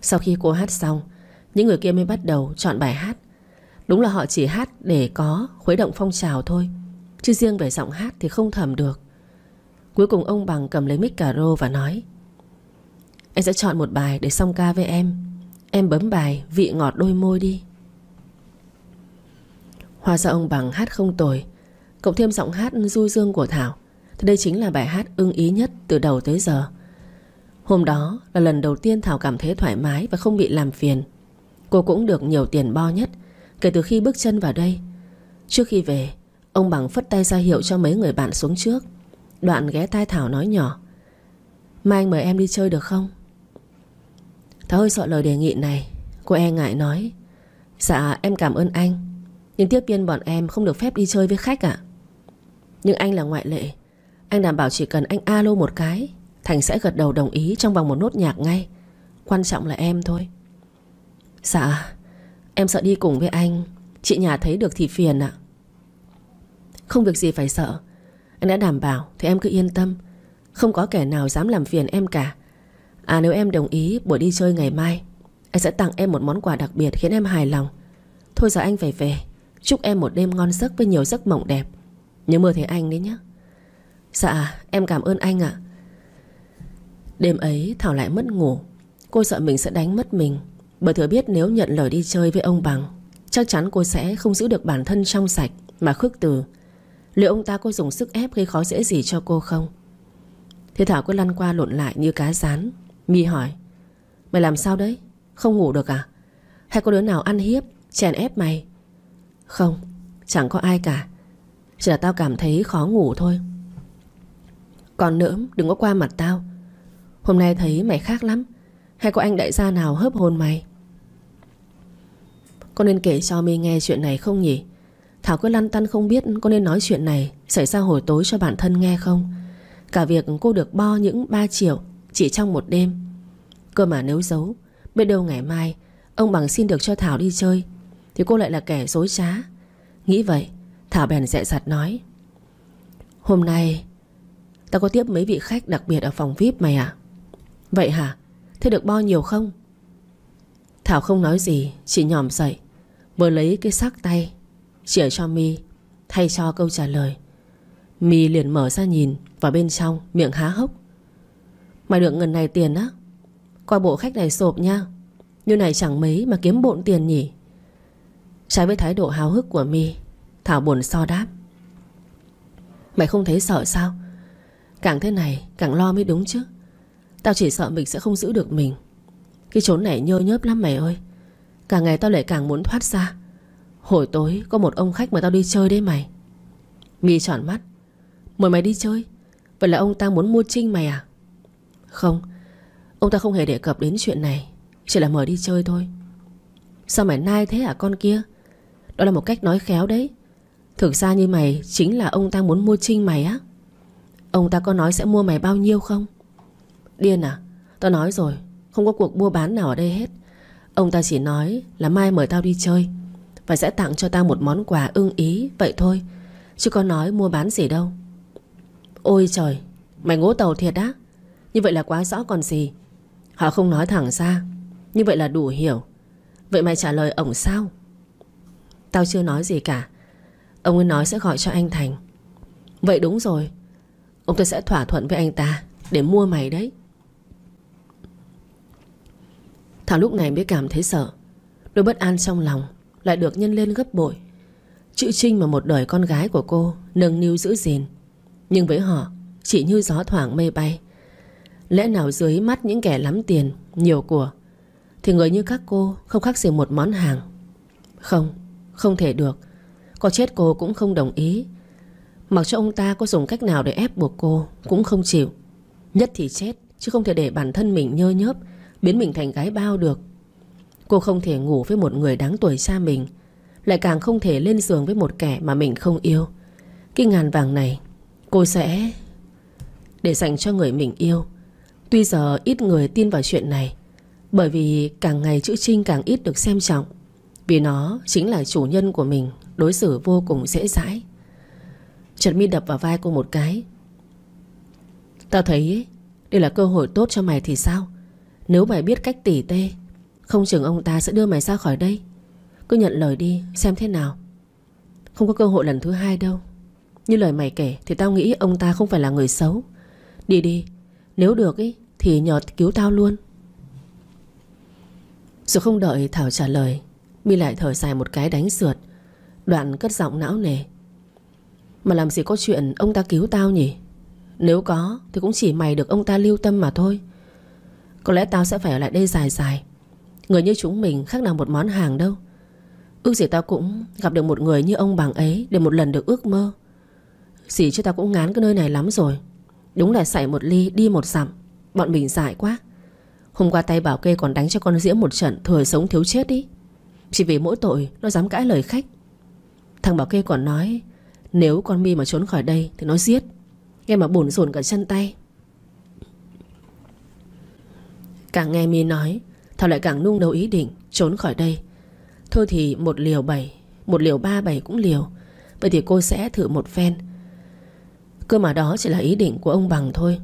Sau khi cô hát xong những người kia mới bắt đầu chọn bài hát Đúng là họ chỉ hát để có khuấy động phong trào thôi Chứ riêng về giọng hát thì không thầm được Cuối cùng ông Bằng cầm lấy mic cà rô và nói em sẽ chọn một bài để song ca với em Em bấm bài vị ngọt đôi môi đi hòa ra ông Bằng hát không tồi Cộng thêm giọng hát du dương của Thảo Thì đây chính là bài hát ưng ý nhất từ đầu tới giờ Hôm đó là lần đầu tiên Thảo cảm thấy thoải mái và không bị làm phiền Cô cũng được nhiều tiền bo nhất Kể từ khi bước chân vào đây Trước khi về Ông Bằng phất tay ra hiệu cho mấy người bạn xuống trước Đoạn ghé tai Thảo nói nhỏ Mai anh mời em đi chơi được không? Thảo hơi sợ lời đề nghị này Cô e ngại nói Dạ em cảm ơn anh Nhưng tiếp viên bọn em không được phép đi chơi với khách ạ Nhưng anh là ngoại lệ Anh đảm bảo chỉ cần anh alo một cái Thành sẽ gật đầu đồng ý trong vòng một nốt nhạc ngay Quan trọng là em thôi Dạ Em sợ đi cùng với anh Chị nhà thấy được thì phiền ạ Không việc gì phải sợ Anh đã đảm bảo thì em cứ yên tâm Không có kẻ nào dám làm phiền em cả À nếu em đồng ý buổi đi chơi ngày mai Anh sẽ tặng em một món quà đặc biệt khiến em hài lòng Thôi giờ anh phải về Chúc em một đêm ngon giấc với nhiều giấc mộng đẹp Nhớ mơ thấy anh đấy nhé Dạ em cảm ơn anh ạ Đêm ấy Thảo lại mất ngủ Cô sợ mình sẽ đánh mất mình bởi thừa biết nếu nhận lời đi chơi với ông Bằng Chắc chắn cô sẽ không giữ được bản thân trong sạch Mà khước từ Liệu ông ta có dùng sức ép gây khó dễ gì cho cô không Thế Thảo cứ lăn qua lộn lại như cá rán Mi hỏi Mày làm sao đấy Không ngủ được à Hay có đứa nào ăn hiếp Chèn ép mày Không Chẳng có ai cả Chỉ là tao cảm thấy khó ngủ thôi Còn nữa đừng có qua mặt tao Hôm nay thấy mày khác lắm Hay có anh đại gia nào hớp hồn mày con nên kể cho mi nghe chuyện này không nhỉ Thảo cứ lăn tăn không biết Con nên nói chuyện này Xảy ra hồi tối cho bản thân nghe không Cả việc cô được bo những 3 triệu Chỉ trong một đêm Cơ mà nếu giấu Biết đâu ngày mai Ông bằng xin được cho Thảo đi chơi Thì cô lại là kẻ dối trá Nghĩ vậy Thảo bèn dẹ dặt nói Hôm nay ta có tiếp mấy vị khách đặc biệt ở phòng VIP mày à Vậy hả Thế được bo nhiều không Thảo không nói gì Chỉ nhòm dậy Vừa lấy cái sắc tay Chỉa cho mi Thay cho câu trả lời mi liền mở ra nhìn Và bên trong miệng há hốc Mày được ngần này tiền á Coi bộ khách này sộp nha Như này chẳng mấy mà kiếm bộn tiền nhỉ Trái với thái độ háo hức của mi Thảo buồn so đáp Mày không thấy sợ sao Càng thế này càng lo mới đúng chứ Tao chỉ sợ mình sẽ không giữ được mình Cái chốn này nhơ nhớp lắm mày ơi Càng ngày tao lại càng muốn thoát ra Hồi tối có một ông khách mà tao đi chơi đấy mày Mi tròn mắt Mời mày đi chơi Vậy là ông ta muốn mua trinh mày à Không Ông ta không hề đề cập đến chuyện này Chỉ là mời đi chơi thôi Sao mày nai thế à con kia Đó là một cách nói khéo đấy Thực ra như mày chính là ông ta muốn mua trinh mày á Ông ta có nói sẽ mua mày bao nhiêu không Điên à Tao nói rồi Không có cuộc mua bán nào ở đây hết Ông ta chỉ nói là mai mời tao đi chơi Và sẽ tặng cho tao một món quà ưng ý Vậy thôi Chứ có nói mua bán gì đâu Ôi trời Mày ngố tàu thiệt á Như vậy là quá rõ còn gì Họ không nói thẳng ra Như vậy là đủ hiểu Vậy mày trả lời ổng sao Tao chưa nói gì cả Ông ấy nói sẽ gọi cho anh Thành Vậy đúng rồi Ông ta sẽ thỏa thuận với anh ta Để mua mày đấy Thảo lúc này mới cảm thấy sợ đôi bất an trong lòng Lại được nhân lên gấp bội Chữ Trinh mà một đời con gái của cô Nâng niu giữ gìn Nhưng với họ chỉ như gió thoảng mây bay Lẽ nào dưới mắt những kẻ lắm tiền Nhiều của Thì người như các cô không khác gì một món hàng Không, không thể được Có chết cô cũng không đồng ý Mặc cho ông ta có dùng cách nào để ép buộc cô Cũng không chịu Nhất thì chết Chứ không thể để bản thân mình nhơ nhớp Biến mình thành gái bao được Cô không thể ngủ với một người đáng tuổi xa mình Lại càng không thể lên giường với một kẻ mà mình không yêu Cái ngàn vàng này Cô sẽ Để dành cho người mình yêu Tuy giờ ít người tin vào chuyện này Bởi vì càng ngày chữ Trinh càng ít được xem trọng Vì nó chính là chủ nhân của mình Đối xử vô cùng dễ dãi Trần Mi đập vào vai cô một cái Tao thấy đây là cơ hội tốt cho mày thì sao nếu mày biết cách tỉ tê Không chừng ông ta sẽ đưa mày ra khỏi đây Cứ nhận lời đi xem thế nào Không có cơ hội lần thứ hai đâu Như lời mày kể Thì tao nghĩ ông ta không phải là người xấu Đi đi Nếu được ý, thì nhờ cứu tao luôn Rồi không đợi Thảo trả lời Mi lại thở dài một cái đánh sượt Đoạn cất giọng não nề Mà làm gì có chuyện ông ta cứu tao nhỉ Nếu có thì cũng chỉ mày được ông ta lưu tâm mà thôi có lẽ tao sẽ phải ở lại đây dài dài Người như chúng mình khác nào một món hàng đâu Ước gì tao cũng gặp được một người như ông bằng ấy Để một lần được ước mơ Dì chứ tao cũng ngán cái nơi này lắm rồi Đúng là xảy một ly đi một dặm Bọn mình dại quá Hôm qua tay bảo kê còn đánh cho con Diễm một trận Thừa sống thiếu chết đi Chỉ vì mỗi tội nó dám cãi lời khách Thằng bảo kê còn nói Nếu con mi mà trốn khỏi đây thì nó giết Nghe mà bồn rồn cả chân tay Càng nghe mi nói Thảo lại càng nung đầu ý định Trốn khỏi đây Thôi thì một liều bảy Một liều ba bảy cũng liều Vậy thì cô sẽ thử một phen Cơ mà đó chỉ là ý định của ông Bằng thôi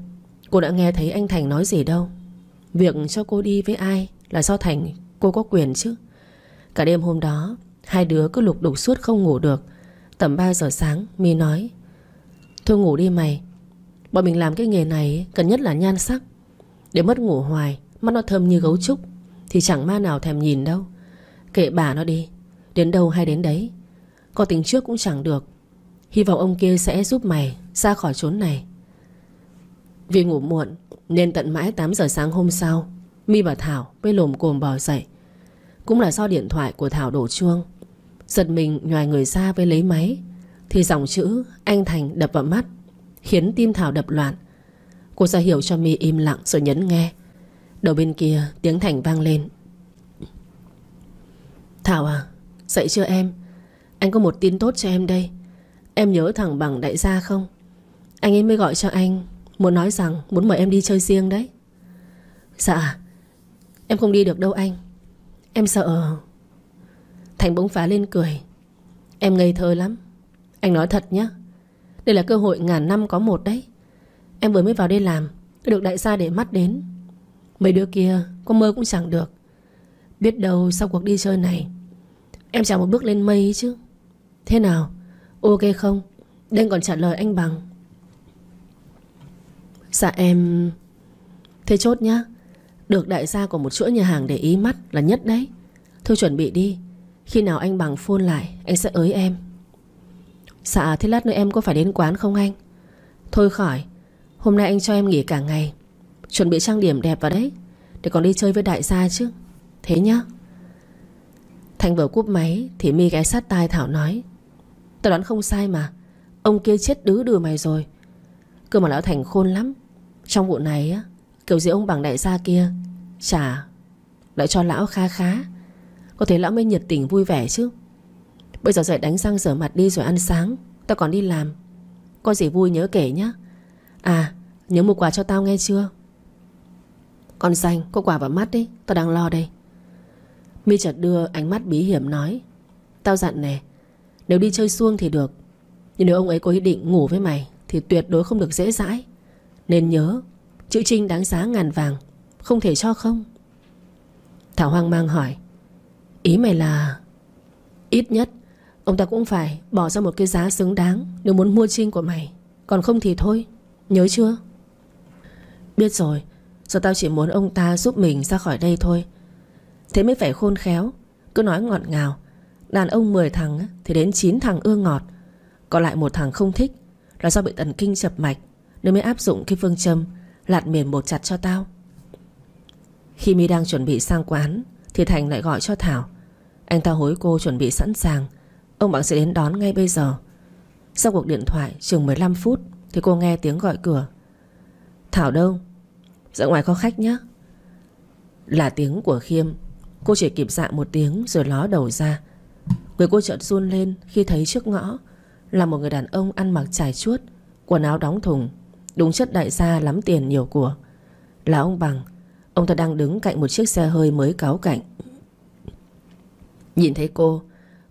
Cô đã nghe thấy anh Thành nói gì đâu Việc cho cô đi với ai Là do Thành cô có quyền chứ Cả đêm hôm đó Hai đứa cứ lục đục suốt không ngủ được Tầm 3 giờ sáng mi nói Thôi ngủ đi mày Bọn mình làm cái nghề này Cần nhất là nhan sắc Để mất ngủ hoài Mắt nó thơm như gấu trúc Thì chẳng ma nào thèm nhìn đâu Kệ bà nó đi Đến đâu hay đến đấy Có tính trước cũng chẳng được Hy vọng ông kia sẽ giúp mày ra khỏi chốn này Vì ngủ muộn Nên tận mãi 8 giờ sáng hôm sau My và Thảo mới lồm cồm bò dậy Cũng là do điện thoại của Thảo đổ chuông Giật mình nhòi người ra với lấy máy Thì dòng chữ Anh Thành đập vào mắt Khiến tim Thảo đập loạn Cô ra hiểu cho My im lặng rồi nhấn nghe Đầu bên kia tiếng Thành vang lên Thảo à Dậy chưa em Anh có một tin tốt cho em đây Em nhớ thằng bằng đại gia không Anh ấy mới gọi cho anh Muốn nói rằng muốn mời em đi chơi riêng đấy Dạ Em không đi được đâu anh Em sợ Thành bỗng phá lên cười Em ngây thơ lắm Anh nói thật nhé Đây là cơ hội ngàn năm có một đấy Em vừa mới vào đây làm Được đại gia để mắt đến Mấy đứa kia có mơ cũng chẳng được Biết đâu sau cuộc đi chơi này Em chẳng một bước lên mây chứ Thế nào Ok không Đen còn trả lời anh bằng Dạ em Thế chốt nhá Được đại gia của một chuỗi nhà hàng để ý mắt là nhất đấy Thôi chuẩn bị đi Khi nào anh bằng phun lại Anh sẽ ới em Dạ thế lát nữa em có phải đến quán không anh Thôi khỏi Hôm nay anh cho em nghỉ cả ngày Chuẩn bị trang điểm đẹp vào đấy Để còn đi chơi với đại gia chứ Thế nhá Thành vừa cúp máy thì mi ghé sát tai Thảo nói Tao đoán không sai mà Ông kia chết đứ đừ mày rồi Cơ mà lão Thành khôn lắm Trong vụ này á Kiểu gì ông bằng đại gia kia Chả Lại cho lão kha khá Có thể lão mới nhiệt tình vui vẻ chứ Bây giờ dậy đánh răng rửa mặt đi rồi ăn sáng Tao còn đi làm Có gì vui nhớ kể nhá À nhớ mua quà cho tao nghe chưa con xanh có quả vào mắt đấy Tao đang lo đây Mi chợt đưa ánh mắt bí hiểm nói Tao dặn nè Nếu đi chơi xuông thì được Nhưng nếu ông ấy có ý định ngủ với mày Thì tuyệt đối không được dễ dãi Nên nhớ Chữ Trinh đáng giá ngàn vàng Không thể cho không Thảo hoang mang hỏi Ý mày là Ít nhất Ông ta cũng phải bỏ ra một cái giá xứng đáng Nếu muốn mua Trinh của mày Còn không thì thôi Nhớ chưa Biết rồi Giờ tao chỉ muốn ông ta giúp mình ra khỏi đây thôi Thế mới phải khôn khéo Cứ nói ngọt ngào Đàn ông 10 thằng thì đến 9 thằng ưa ngọt Còn lại một thằng không thích Là do bị tần kinh chập mạch Nên mới áp dụng cái phương châm Lạt miền một chặt cho tao Khi mi đang chuẩn bị sang quán Thì Thành lại gọi cho Thảo Anh ta hối cô chuẩn bị sẵn sàng Ông bạn sẽ đến đón ngay bây giờ Sau cuộc điện thoại chừng 15 phút Thì cô nghe tiếng gọi cửa Thảo đâu ra dạ ngoài có khách nhé Là tiếng của Khiêm Cô chỉ kịp dạ một tiếng rồi ló đầu ra Người cô chợt run lên khi thấy trước ngõ Là một người đàn ông ăn mặc trải chuốt Quần áo đóng thùng Đúng chất đại gia lắm tiền nhiều của Là ông Bằng Ông ta đang đứng cạnh một chiếc xe hơi mới cáo cạnh Nhìn thấy cô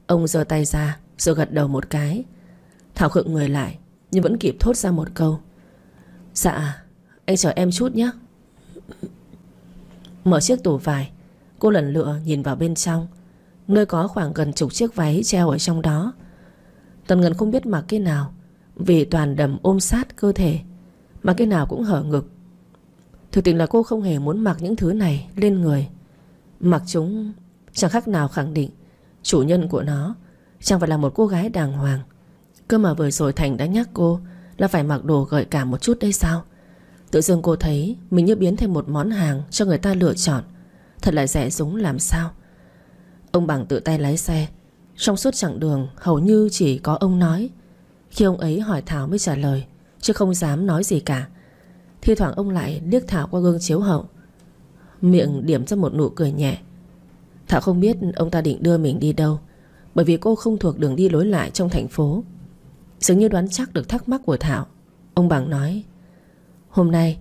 Ông giơ tay ra Rồi gật đầu một cái Thảo khựng người lại Nhưng vẫn kịp thốt ra một câu Dạ Anh chờ em chút nhé Mở chiếc tủ vải Cô lần lựa nhìn vào bên trong Nơi có khoảng gần chục chiếc váy treo ở trong đó Tần Ngân không biết mặc cái nào Vì toàn đầm ôm sát cơ thể Mà cái nào cũng hở ngực Thực tình là cô không hề muốn mặc những thứ này lên người Mặc chúng chẳng khác nào khẳng định Chủ nhân của nó Chẳng phải là một cô gái đàng hoàng Cơ mà vừa rồi Thành đã nhắc cô Là phải mặc đồ gợi cảm một chút đây sao Tự dưng cô thấy Mình như biến thành một món hàng cho người ta lựa chọn Thật là rẻ rúng làm sao Ông Bằng tự tay lái xe Trong suốt chặng đường Hầu như chỉ có ông nói Khi ông ấy hỏi Thảo mới trả lời Chứ không dám nói gì cả Thi thoảng ông lại liếc Thảo qua gương chiếu hậu Miệng điểm ra một nụ cười nhẹ Thảo không biết ông ta định đưa mình đi đâu Bởi vì cô không thuộc đường đi lối lại trong thành phố Dường như đoán chắc được thắc mắc của Thảo Ông Bằng nói Hôm nay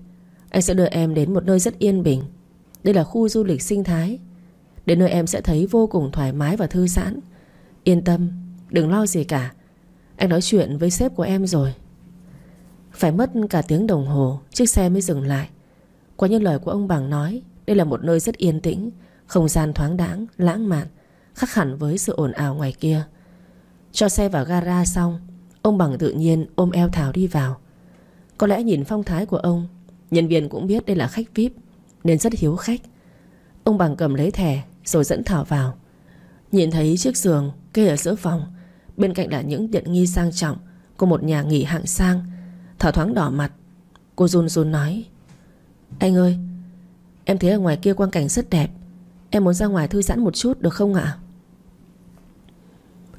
anh sẽ đưa em đến một nơi rất yên bình Đây là khu du lịch sinh thái Đến nơi em sẽ thấy vô cùng thoải mái và thư giãn Yên tâm Đừng lo gì cả Anh nói chuyện với sếp của em rồi Phải mất cả tiếng đồng hồ Chiếc xe mới dừng lại Qua những lời của ông Bằng nói Đây là một nơi rất yên tĩnh Không gian thoáng đãng, lãng mạn Khác hẳn với sự ồn ào ngoài kia Cho xe vào gara xong Ông Bằng tự nhiên ôm eo Thảo đi vào có lẽ nhìn phong thái của ông Nhân viên cũng biết đây là khách VIP Nên rất hiếu khách Ông bằng cầm lấy thẻ rồi dẫn Thảo vào Nhìn thấy chiếc giường kê ở giữa phòng Bên cạnh là những tiện nghi sang trọng Của một nhà nghỉ hạng sang Thảo thoáng đỏ mặt Cô run run nói Anh ơi Em thấy ở ngoài kia quang cảnh rất đẹp Em muốn ra ngoài thư giãn một chút được không ạ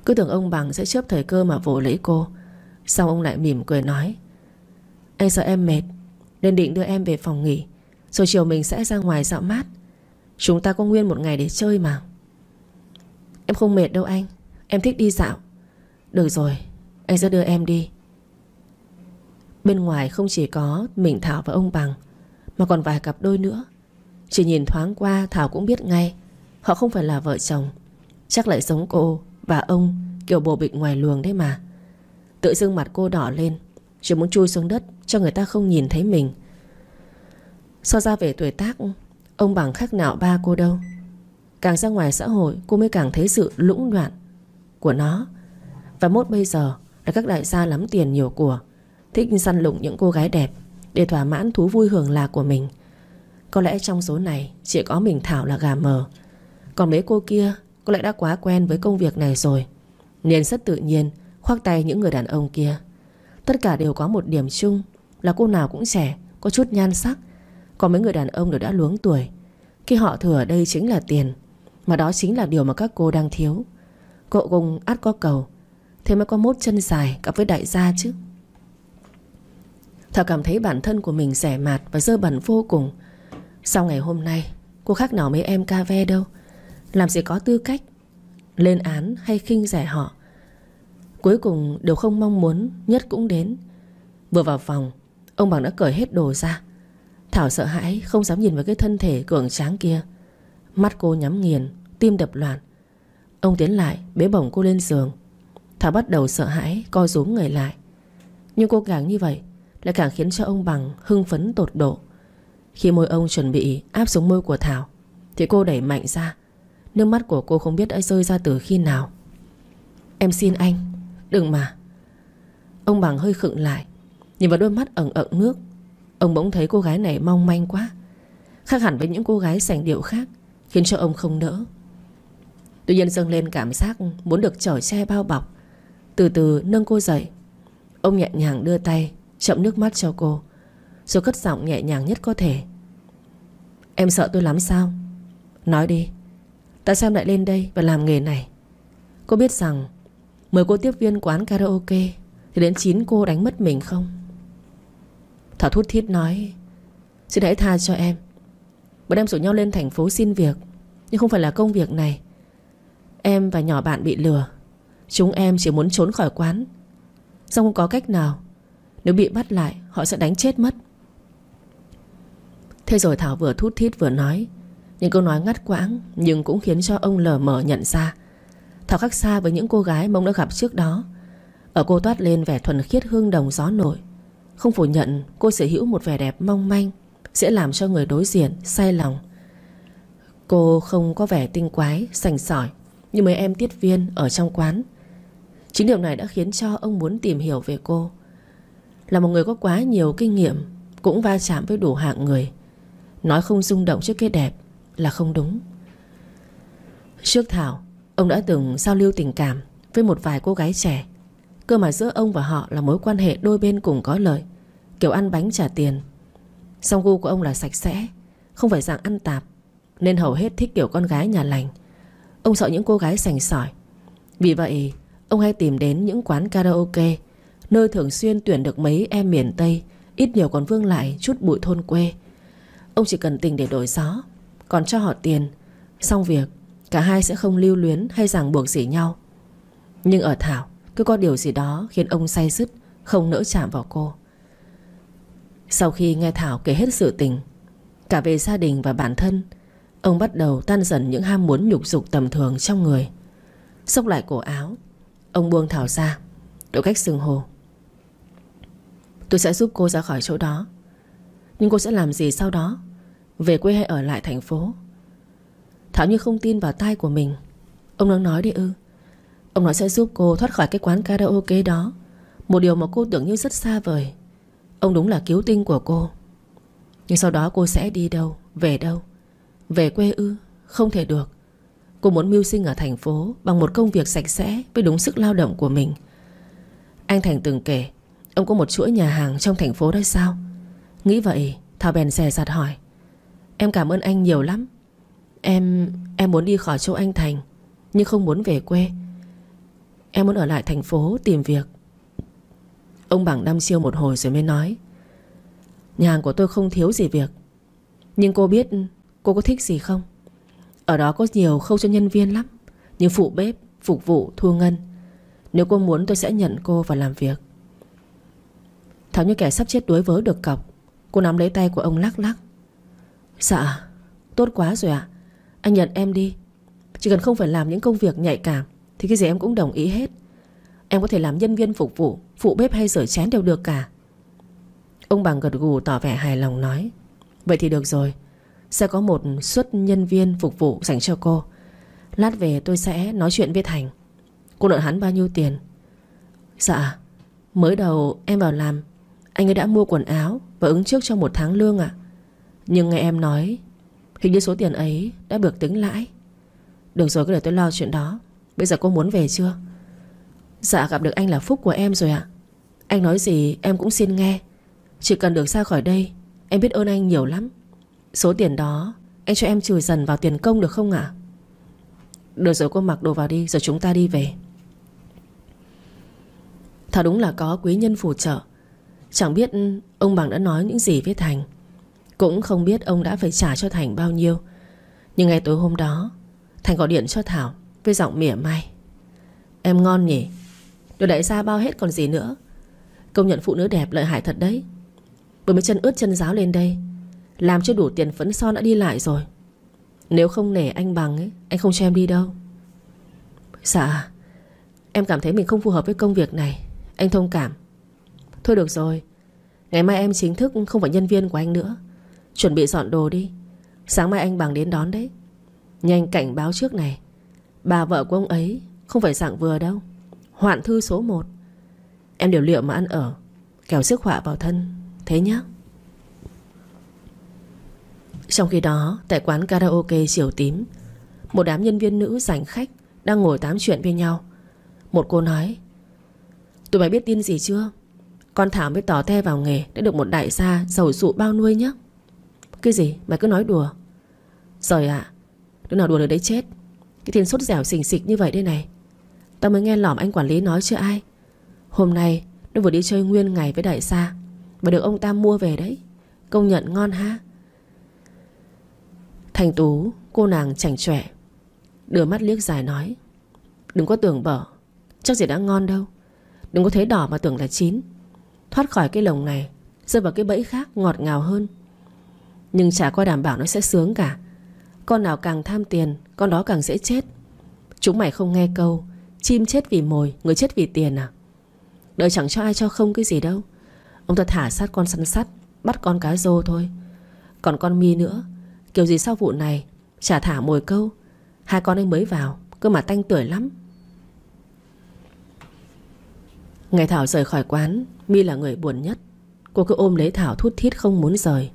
Cứ tưởng ông bằng sẽ chớp thời cơ mà vồ lấy cô sau ông lại mỉm cười nói anh sợ em mệt Nên định đưa em về phòng nghỉ Rồi chiều mình sẽ ra ngoài dạo mát Chúng ta có nguyên một ngày để chơi mà Em không mệt đâu anh Em thích đi dạo Được rồi Anh sẽ đưa em đi Bên ngoài không chỉ có Mình Thảo và ông Bằng Mà còn vài cặp đôi nữa Chỉ nhìn thoáng qua Thảo cũng biết ngay Họ không phải là vợ chồng Chắc lại giống cô và ông Kiểu bồ bịch ngoài luồng đấy mà Tự dưng mặt cô đỏ lên chỉ muốn chui xuống đất Cho người ta không nhìn thấy mình So ra về tuổi tác Ông bằng khác nào ba cô đâu Càng ra ngoài xã hội Cô mới càng thấy sự lũng đoạn Của nó Và mốt bây giờ Là các đại gia lắm tiền nhiều của Thích săn lùng những cô gái đẹp Để thỏa mãn thú vui hưởng lạc của mình Có lẽ trong số này Chỉ có mình Thảo là gà mờ Còn mấy cô kia Có lẽ đã quá quen với công việc này rồi Nên rất tự nhiên Khoác tay những người đàn ông kia Tất cả đều có một điểm chung Là cô nào cũng trẻ Có chút nhan sắc Còn mấy người đàn ông đều đã luống tuổi Khi họ thừa đây chính là tiền Mà đó chính là điều mà các cô đang thiếu Cậu cùng át có cầu Thế mới có mốt chân dài cặp với đại gia chứ Thảo cảm thấy bản thân của mình rẻ mạt Và dơ bẩn vô cùng Sau ngày hôm nay Cô khác nào mấy em ca ve đâu Làm gì có tư cách Lên án hay khinh rẻ họ Cuối cùng đều không mong muốn Nhất cũng đến Vừa vào phòng Ông Bằng đã cởi hết đồ ra Thảo sợ hãi không dám nhìn vào cái thân thể cường tráng kia Mắt cô nhắm nghiền Tim đập loạn Ông tiến lại bế bổng cô lên giường Thảo bắt đầu sợ hãi co rúm người lại Nhưng cô càng như vậy Lại càng khiến cho ông Bằng hưng phấn tột độ Khi môi ông chuẩn bị áp xuống môi của Thảo Thì cô đẩy mạnh ra Nước mắt của cô không biết đã rơi ra từ khi nào Em xin anh Đừng mà Ông bằng hơi khựng lại Nhìn vào đôi mắt ẩn ẩn nước Ông bỗng thấy cô gái này mong manh quá Khác hẳn với những cô gái sành điệu khác Khiến cho ông không đỡ Tuy nhiên dâng lên cảm giác Muốn được trở che bao bọc Từ từ nâng cô dậy Ông nhẹ nhàng đưa tay Chậm nước mắt cho cô Rồi cất giọng nhẹ nhàng nhất có thể Em sợ tôi lắm sao Nói đi Tại sao lại lên đây và làm nghề này Cô biết rằng Mời cô tiếp viên quán karaoke Thì đến 9 cô đánh mất mình không Thảo thút thiết nói Xin hãy tha cho em Bọn em rủ nhau lên thành phố xin việc Nhưng không phải là công việc này Em và nhỏ bạn bị lừa Chúng em chỉ muốn trốn khỏi quán Xong không có cách nào Nếu bị bắt lại họ sẽ đánh chết mất Thế rồi Thảo vừa thút thít vừa nói Những câu nói ngắt quãng Nhưng cũng khiến cho ông lờ mờ nhận ra Thảo khác xa với những cô gái mông đã gặp trước đó Ở cô toát lên vẻ thuần khiết hương đồng gió nổi Không phủ nhận cô sở hữu một vẻ đẹp mong manh Sẽ làm cho người đối diện say lòng Cô không có vẻ tinh quái, sành sỏi Như mấy em tiết viên ở trong quán Chính điều này đã khiến cho ông muốn tìm hiểu về cô Là một người có quá nhiều kinh nghiệm Cũng va chạm với đủ hạng người Nói không rung động trước cái đẹp Là không đúng Trước Thảo Ông đã từng giao lưu tình cảm Với một vài cô gái trẻ Cơ mà giữa ông và họ là mối quan hệ đôi bên cùng có lợi Kiểu ăn bánh trả tiền Song gu của ông là sạch sẽ Không phải dạng ăn tạp Nên hầu hết thích kiểu con gái nhà lành Ông sợ những cô gái sành sỏi Vì vậy ông hay tìm đến những quán karaoke Nơi thường xuyên tuyển được mấy em miền Tây Ít nhiều còn vương lại chút bụi thôn quê Ông chỉ cần tình để đổi gió Còn cho họ tiền Xong việc Cả hai sẽ không lưu luyến hay ràng buộc gì nhau Nhưng ở Thảo Cứ có điều gì đó khiến ông say dứt Không nỡ chạm vào cô Sau khi nghe Thảo kể hết sự tình Cả về gia đình và bản thân Ông bắt đầu tan dần những ham muốn nhục dục tầm thường trong người Xốc lại cổ áo Ông buông Thảo ra Đổi cách sừng hồ Tôi sẽ giúp cô ra khỏi chỗ đó Nhưng cô sẽ làm gì sau đó Về quê hay ở lại thành phố Thảo như không tin vào tai của mình Ông đang nói đấy ư Ông nói sẽ giúp cô thoát khỏi cái quán karaoke đó Một điều mà cô tưởng như rất xa vời Ông đúng là cứu tinh của cô Nhưng sau đó cô sẽ đi đâu Về đâu Về quê ư Không thể được Cô muốn mưu sinh ở thành phố Bằng một công việc sạch sẽ Với đúng sức lao động của mình Anh Thành từng kể Ông có một chuỗi nhà hàng trong thành phố đấy sao Nghĩ vậy Thảo bèn xè rặt hỏi Em cảm ơn anh nhiều lắm Em em muốn đi khỏi chỗ anh Thành Nhưng không muốn về quê Em muốn ở lại thành phố tìm việc Ông Bằng đăm siêu một hồi rồi mới nói Nhà hàng của tôi không thiếu gì việc Nhưng cô biết cô có thích gì không Ở đó có nhiều khâu cho nhân viên lắm Như phụ bếp, phục vụ, thu ngân Nếu cô muốn tôi sẽ nhận cô và làm việc Thảo như kẻ sắp chết đuối vớ được cọc Cô nắm lấy tay của ông lắc lắc Dạ, tốt quá rồi ạ anh nhận em đi Chỉ cần không phải làm những công việc nhạy cảm Thì cái gì em cũng đồng ý hết Em có thể làm nhân viên phục vụ Phụ bếp hay rửa chén đều được cả Ông bằng gật gù tỏ vẻ hài lòng nói Vậy thì được rồi Sẽ có một suất nhân viên phục vụ dành cho cô Lát về tôi sẽ nói chuyện với Thành Cô nợ hắn bao nhiêu tiền Dạ Mới đầu em vào làm Anh ấy đã mua quần áo Và ứng trước cho một tháng lương ạ Nhưng nghe em nói Hình như số tiền ấy đã được tính lãi Được rồi cứ để tôi lo chuyện đó Bây giờ cô muốn về chưa Dạ gặp được anh là phúc của em rồi ạ Anh nói gì em cũng xin nghe Chỉ cần được ra khỏi đây Em biết ơn anh nhiều lắm Số tiền đó anh cho em trừ dần vào tiền công được không ạ Được rồi cô mặc đồ vào đi Rồi chúng ta đi về Thật đúng là có quý nhân phù trợ Chẳng biết ông Bằng đã nói những gì với Thành cũng không biết ông đã phải trả cho Thành bao nhiêu Nhưng ngày tối hôm đó Thành gọi điện cho Thảo Với giọng mỉa mai Em ngon nhỉ Đồ đại gia bao hết còn gì nữa Công nhận phụ nữ đẹp lợi hại thật đấy Vừa mới chân ướt chân giáo lên đây Làm chưa đủ tiền phấn son đã đi lại rồi Nếu không nể anh bằng ấy Anh không cho em đi đâu Dạ Em cảm thấy mình không phù hợp với công việc này Anh thông cảm Thôi được rồi Ngày mai em chính thức không phải nhân viên của anh nữa Chuẩn bị dọn đồ đi Sáng mai anh bằng đến đón đấy Nhanh cảnh báo trước này Bà vợ của ông ấy không phải dạng vừa đâu Hoạn thư số 1 Em điều liệu mà ăn ở Kéo sức họa vào thân Thế nhá Trong khi đó Tại quán karaoke chiều tím Một đám nhân viên nữ giành khách Đang ngồi tám chuyện với nhau Một cô nói Tụi mày biết tin gì chưa Con Thảo mới tỏ the vào nghề Đã được một đại gia giàu sụ bao nuôi nhá cái gì mày cứ nói đùa Rồi ạ à, Đứa nào đùa được đấy chết Cái tên sốt dẻo xình xịch như vậy đây này Tao mới nghe lỏm anh quản lý nói chưa ai Hôm nay nó vừa đi chơi nguyên ngày với đại gia Mà được ông ta mua về đấy Công nhận ngon ha Thành Tú Cô nàng chảnh trẻ Đưa mắt liếc dài nói Đừng có tưởng bở Chắc gì đã ngon đâu Đừng có thấy đỏ mà tưởng là chín Thoát khỏi cái lồng này Rơi vào cái bẫy khác ngọt ngào hơn nhưng chả có đảm bảo nó sẽ sướng cả Con nào càng tham tiền Con đó càng dễ chết Chúng mày không nghe câu Chim chết vì mồi, người chết vì tiền à Đời chẳng cho ai cho không cái gì đâu Ông ta thả sát con săn sắt Bắt con cá rô thôi Còn con mi nữa Kiểu gì sau vụ này Chả thả mồi câu Hai con ấy mới vào Cơ mà tanh tuổi lắm Ngày Thảo rời khỏi quán Mi là người buồn nhất Cô cứ ôm lấy Thảo thút thít không muốn rời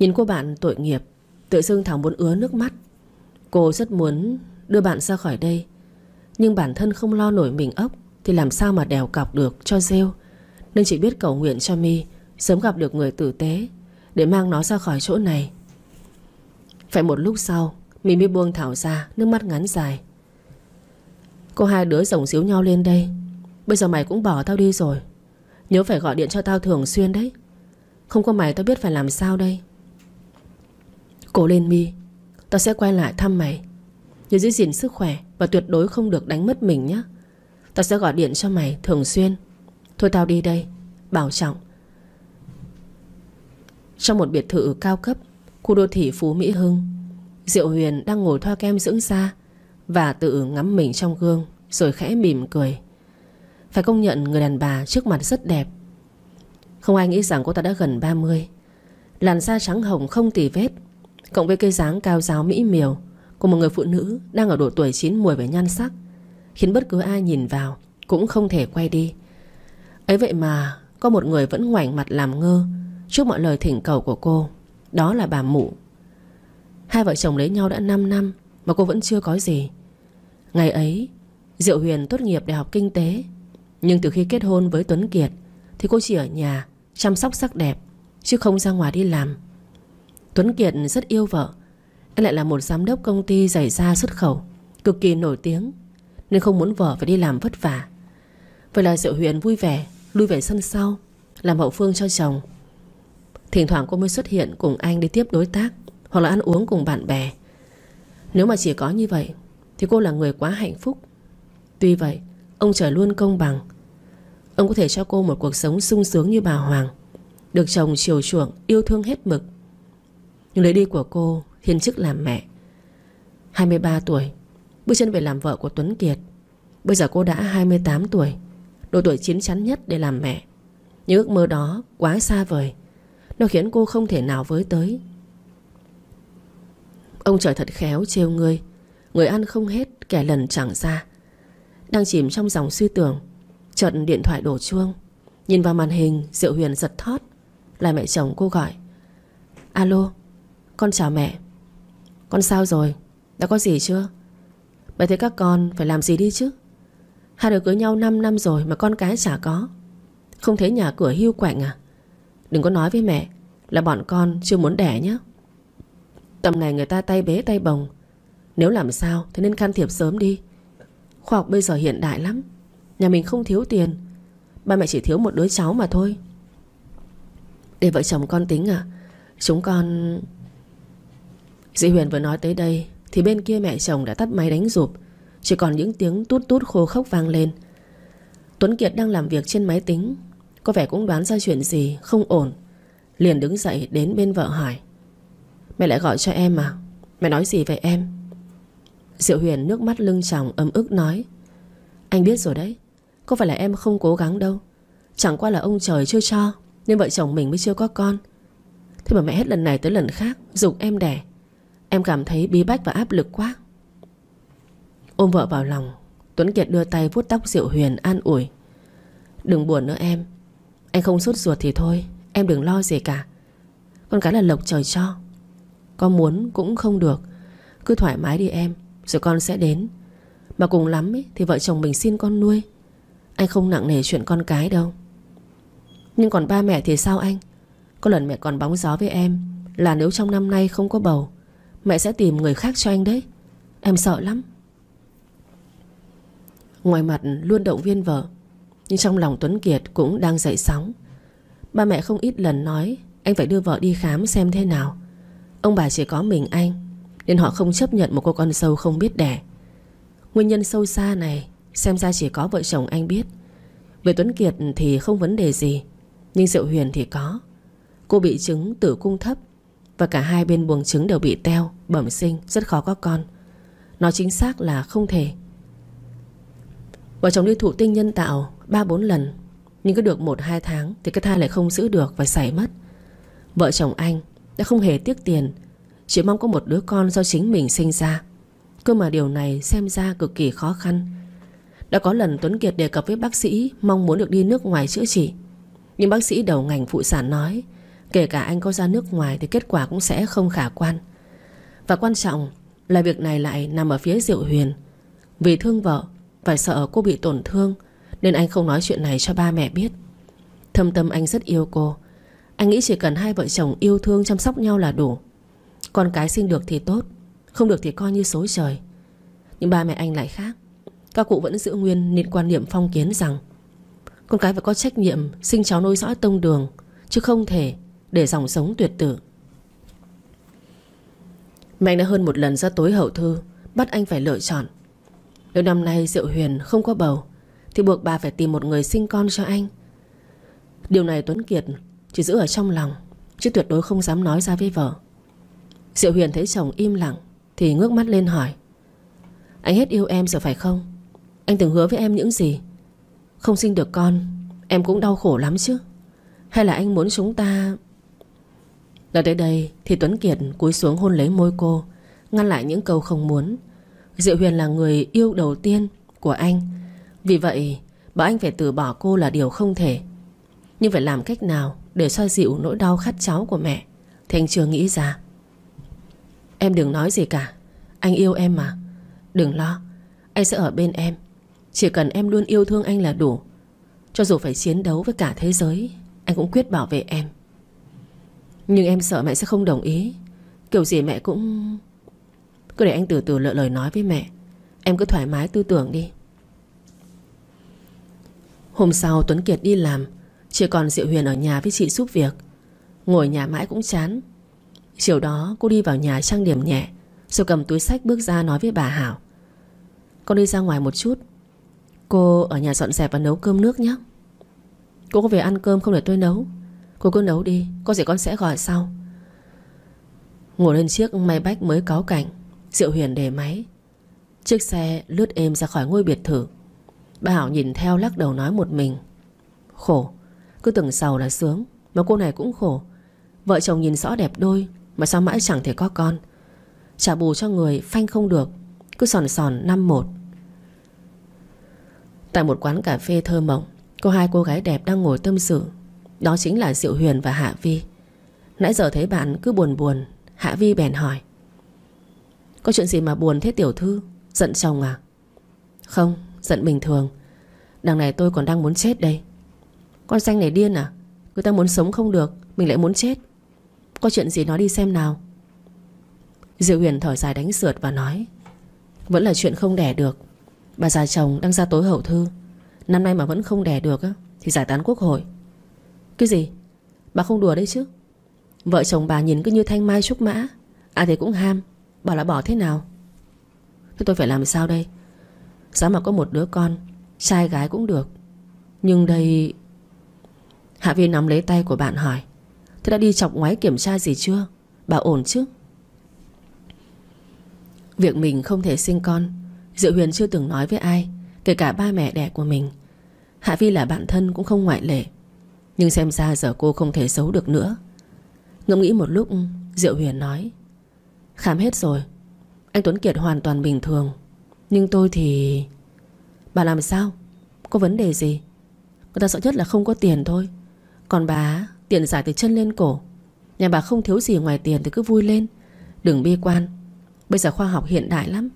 Nhìn cô bạn tội nghiệp Tự dưng Thảo muốn ứa nước mắt Cô rất muốn đưa bạn ra khỏi đây Nhưng bản thân không lo nổi mình ốc Thì làm sao mà đèo cọc được cho rêu Nên chỉ biết cầu nguyện cho mi Sớm gặp được người tử tế Để mang nó ra khỏi chỗ này Phải một lúc sau mi mới buông Thảo ra Nước mắt ngắn dài Cô hai đứa rồng xíu nhau lên đây Bây giờ mày cũng bỏ tao đi rồi Nhớ phải gọi điện cho tao thường xuyên đấy Không có mày tao biết phải làm sao đây Cố lên mi Tao sẽ quay lại thăm mày Nhớ giữ gìn sức khỏe Và tuyệt đối không được đánh mất mình nhé Tao sẽ gọi điện cho mày thường xuyên Thôi tao đi đây Bảo trọng Trong một biệt thự cao cấp Khu đô thị Phú Mỹ Hưng Diệu Huyền đang ngồi thoa kem dưỡng da Và tự ngắm mình trong gương Rồi khẽ mỉm cười Phải công nhận người đàn bà trước mặt rất đẹp Không ai nghĩ rằng cô ta đã gần 30 Làn da trắng hồng không tì vết Cộng với cây dáng cao giáo mỹ miều Của một người phụ nữ đang ở độ tuổi chín mùi với nhan sắc Khiến bất cứ ai nhìn vào Cũng không thể quay đi Ấy vậy mà Có một người vẫn ngoảnh mặt làm ngơ Trước mọi lời thỉnh cầu của cô Đó là bà mụ Hai vợ chồng lấy nhau đã 5 năm Mà cô vẫn chưa có gì Ngày ấy Diệu Huyền tốt nghiệp đại học kinh tế Nhưng từ khi kết hôn với Tuấn Kiệt Thì cô chỉ ở nhà chăm sóc sắc đẹp Chứ không ra ngoài đi làm Tuấn Kiệt rất yêu vợ Anh lại là một giám đốc công ty giày da xuất khẩu Cực kỳ nổi tiếng Nên không muốn vợ phải đi làm vất vả Vậy là Diệu Huyền vui vẻ Lui về sân sau Làm hậu phương cho chồng Thỉnh thoảng cô mới xuất hiện cùng anh đi tiếp đối tác Hoặc là ăn uống cùng bạn bè Nếu mà chỉ có như vậy Thì cô là người quá hạnh phúc Tuy vậy ông trời luôn công bằng Ông có thể cho cô một cuộc sống sung sướng như bà Hoàng Được chồng chiều chuộng Yêu thương hết mực nhưng lấy đi của cô Thiên chức làm mẹ 23 tuổi Bước chân về làm vợ của Tuấn Kiệt Bây giờ cô đã 28 tuổi Độ tuổi chín chắn nhất để làm mẹ Nhưng ước mơ đó quá xa vời Nó khiến cô không thể nào với tới Ông trời thật khéo trêu ngươi Người ăn không hết kẻ lần chẳng ra Đang chìm trong dòng suy tưởng Chợt điện thoại đổ chuông Nhìn vào màn hình Diệu Huyền giật thót Là mẹ chồng cô gọi Alo con chào mẹ Con sao rồi? Đã có gì chưa? Mẹ thấy các con phải làm gì đi chứ? Hai đứa cưới nhau 5 năm rồi mà con cái chả có Không thấy nhà cửa hưu quạnh à? Đừng có nói với mẹ Là bọn con chưa muốn đẻ nhé Tầm này người ta tay bế tay bồng Nếu làm sao thì nên can thiệp sớm đi Khoa học bây giờ hiện đại lắm Nhà mình không thiếu tiền Ba mẹ chỉ thiếu một đứa cháu mà thôi Để vợ chồng con tính à Chúng con Dĩ Huyền vừa nói tới đây Thì bên kia mẹ chồng đã tắt máy đánh rụp Chỉ còn những tiếng tút tút khô khốc vang lên Tuấn Kiệt đang làm việc trên máy tính Có vẻ cũng đoán ra chuyện gì Không ổn Liền đứng dậy đến bên vợ hỏi Mẹ lại gọi cho em à Mẹ nói gì vậy em Diệu Huyền nước mắt lưng tròng ấm ức nói Anh biết rồi đấy Có phải là em không cố gắng đâu Chẳng qua là ông trời chưa cho Nên vợ chồng mình mới chưa có con Thế mà mẹ hết lần này tới lần khác Dục em đẻ Em cảm thấy bí bách và áp lực quá Ôm vợ vào lòng Tuấn Kiệt đưa tay vuốt tóc Diệu Huyền an ủi Đừng buồn nữa em Anh không sốt ruột thì thôi Em đừng lo gì cả Con cái là lộc trời cho Có muốn cũng không được Cứ thoải mái đi em Rồi con sẽ đến Mà cùng lắm ý, thì vợ chồng mình xin con nuôi Anh không nặng nề chuyện con cái đâu Nhưng còn ba mẹ thì sao anh Có lần mẹ còn bóng gió với em Là nếu trong năm nay không có bầu Mẹ sẽ tìm người khác cho anh đấy Em sợ lắm Ngoài mặt luôn động viên vợ Nhưng trong lòng Tuấn Kiệt cũng đang dậy sóng Ba mẹ không ít lần nói Anh phải đưa vợ đi khám xem thế nào Ông bà chỉ có mình anh Nên họ không chấp nhận một cô con sâu không biết đẻ Nguyên nhân sâu xa này Xem ra chỉ có vợ chồng anh biết Về Tuấn Kiệt thì không vấn đề gì Nhưng Diệu Huyền thì có Cô bị chứng tử cung thấp và cả hai bên buồng trứng đều bị teo Bẩm sinh rất khó có con Nói chính xác là không thể Vợ chồng đi thụ tinh nhân tạo 3-4 lần Nhưng cứ được 1-2 tháng Thì cái thai lại không giữ được và xảy mất Vợ chồng anh đã không hề tiếc tiền Chỉ mong có một đứa con do chính mình sinh ra Cơ mà điều này xem ra cực kỳ khó khăn Đã có lần Tuấn Kiệt đề cập với bác sĩ Mong muốn được đi nước ngoài chữa trị Nhưng bác sĩ đầu ngành phụ sản nói Kể cả anh có ra nước ngoài Thì kết quả cũng sẽ không khả quan Và quan trọng là việc này lại nằm ở phía Diệu Huyền Vì thương vợ và sợ cô bị tổn thương Nên anh không nói chuyện này cho ba mẹ biết Thâm tâm anh rất yêu cô Anh nghĩ chỉ cần hai vợ chồng yêu thương chăm sóc nhau là đủ Con cái sinh được thì tốt Không được thì coi như số trời Nhưng ba mẹ anh lại khác Các cụ vẫn giữ nguyên nên quan niệm phong kiến rằng Con cái phải có trách nhiệm Sinh cháu nuôi dõi tông đường Chứ không thể để dòng sống tuyệt tử Mạnh đã hơn một lần ra tối hậu thư Bắt anh phải lựa chọn Nếu năm nay Diệu Huyền không có bầu Thì buộc bà phải tìm một người sinh con cho anh Điều này Tuấn Kiệt Chỉ giữ ở trong lòng Chứ tuyệt đối không dám nói ra với vợ Diệu Huyền thấy chồng im lặng Thì ngước mắt lên hỏi Anh hết yêu em rồi phải không Anh từng hứa với em những gì Không sinh được con Em cũng đau khổ lắm chứ Hay là anh muốn chúng ta Nói tới đây thì Tuấn Kiệt cúi xuống hôn lấy môi cô Ngăn lại những câu không muốn Diệu Huyền là người yêu đầu tiên của anh Vì vậy bảo anh phải từ bỏ cô là điều không thể Nhưng phải làm cách nào để xoa dịu nỗi đau khát cháu của mẹ Thì anh chưa nghĩ ra Em đừng nói gì cả Anh yêu em mà Đừng lo Anh sẽ ở bên em Chỉ cần em luôn yêu thương anh là đủ Cho dù phải chiến đấu với cả thế giới Anh cũng quyết bảo vệ em nhưng em sợ mẹ sẽ không đồng ý Kiểu gì mẹ cũng Cứ để anh từ từ lựa lời nói với mẹ Em cứ thoải mái tư tưởng đi Hôm sau Tuấn Kiệt đi làm Chỉ còn Diệu Huyền ở nhà với chị giúp việc Ngồi nhà mãi cũng chán Chiều đó cô đi vào nhà trang điểm nhẹ Rồi cầm túi sách bước ra nói với bà Hảo Con đi ra ngoài một chút Cô ở nhà dọn dẹp và nấu cơm nước nhé Cô có về ăn cơm không để tôi nấu Cô cứ nấu đi Có gì con sẽ gọi sau Ngồi lên chiếc máy bách mới cáo cảnh Diệu Huyền để máy Chiếc xe lướt êm ra khỏi ngôi biệt thự Bà Hảo nhìn theo lắc đầu nói một mình Khổ Cứ tưởng sầu là sướng Mà cô này cũng khổ Vợ chồng nhìn rõ đẹp đôi Mà sao mãi chẳng thể có con Trả bù cho người phanh không được Cứ sòn sòn năm một Tại một quán cà phê thơ mộng Có hai cô gái đẹp đang ngồi tâm sự đó chính là Diệu Huyền và Hạ Vi Nãy giờ thấy bạn cứ buồn buồn Hạ Vi bèn hỏi Có chuyện gì mà buồn thế tiểu thư Giận chồng à Không giận bình thường Đằng này tôi còn đang muốn chết đây Con xanh này điên à Người ta muốn sống không được Mình lại muốn chết Có chuyện gì nói đi xem nào Diệu Huyền thở dài đánh sượt và nói Vẫn là chuyện không đẻ được Bà già chồng đang ra tối hậu thư Năm nay mà vẫn không đẻ được Thì giải tán quốc hội cái gì? Bà không đùa đấy chứ Vợ chồng bà nhìn cứ như thanh mai trúc mã À thì cũng ham Bảo là bỏ thế nào Thế tôi phải làm sao đây Sao mà có một đứa con Trai gái cũng được Nhưng đây Hạ Vi nắm lấy tay của bạn hỏi Thế đã đi chọc ngoái kiểm tra gì chưa Bà ổn chứ Việc mình không thể sinh con Diệu Huyền chưa từng nói với ai Kể cả ba mẹ đẻ của mình Hạ Vi là bạn thân cũng không ngoại lệ nhưng xem ra giờ cô không thể giấu được nữa Ngẫm nghĩ một lúc Diệu Huyền nói Khám hết rồi Anh Tuấn Kiệt hoàn toàn bình thường Nhưng tôi thì... Bà làm sao? Có vấn đề gì? Người ta sợ nhất là không có tiền thôi Còn bà tiền giải từ chân lên cổ Nhà bà không thiếu gì ngoài tiền thì cứ vui lên Đừng bi quan Bây giờ khoa học hiện đại lắm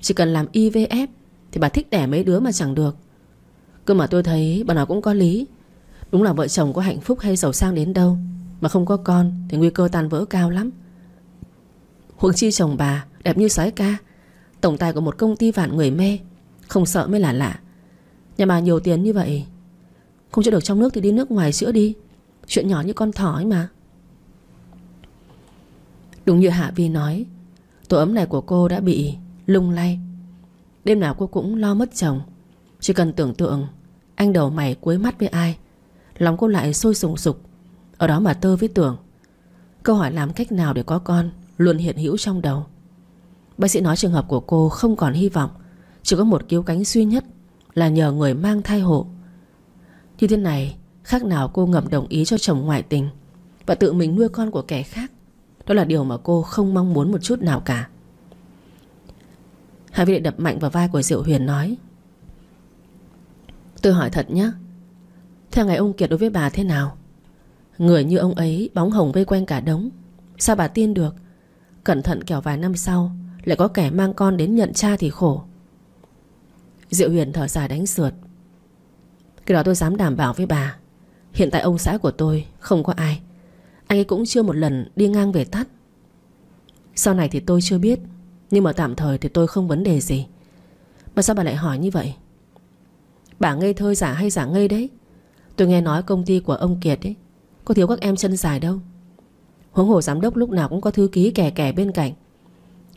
Chỉ cần làm IVF Thì bà thích đẻ mấy đứa mà chẳng được Cơ mà tôi thấy bà nào cũng có lý Đúng là vợ chồng có hạnh phúc hay giàu sang đến đâu Mà không có con Thì nguy cơ tan vỡ cao lắm Huống chi chồng bà Đẹp như sói ca Tổng tài của một công ty vạn người mê Không sợ mới là lạ Nhà bà nhiều tiền như vậy Không chữa được trong nước thì đi nước ngoài chữa đi Chuyện nhỏ như con thỏ ấy mà Đúng như Hạ Vi nói Tổ ấm này của cô đã bị lung lay Đêm nào cô cũng lo mất chồng Chỉ cần tưởng tượng Anh đầu mày cuối mắt với ai Lòng cô lại sôi sùng sục Ở đó mà tơ với tưởng Câu hỏi làm cách nào để có con Luôn hiện hữu trong đầu Bác sĩ nói trường hợp của cô không còn hy vọng Chỉ có một cứu cánh duy nhất Là nhờ người mang thai hộ Như thế này Khác nào cô ngầm đồng ý cho chồng ngoại tình Và tự mình nuôi con của kẻ khác Đó là điều mà cô không mong muốn một chút nào cả Hai vị đập mạnh vào vai của Diệu Huyền nói Tôi hỏi thật nhé theo ngày ông Kiệt đối với bà thế nào Người như ông ấy bóng hồng vây quanh cả đống Sao bà tin được Cẩn thận kẻo vài năm sau Lại có kẻ mang con đến nhận cha thì khổ Diệu Huyền thở dài đánh sượt Cái đó tôi dám đảm bảo với bà Hiện tại ông xã của tôi không có ai Anh ấy cũng chưa một lần đi ngang về tắt Sau này thì tôi chưa biết Nhưng mà tạm thời thì tôi không vấn đề gì Mà sao bà lại hỏi như vậy Bà ngây thơ giả hay giả ngây đấy Tôi nghe nói công ty của ông Kiệt ấy Có thiếu các em chân dài đâu Huống hồ giám đốc lúc nào cũng có thư ký kẻ kẻ bên cạnh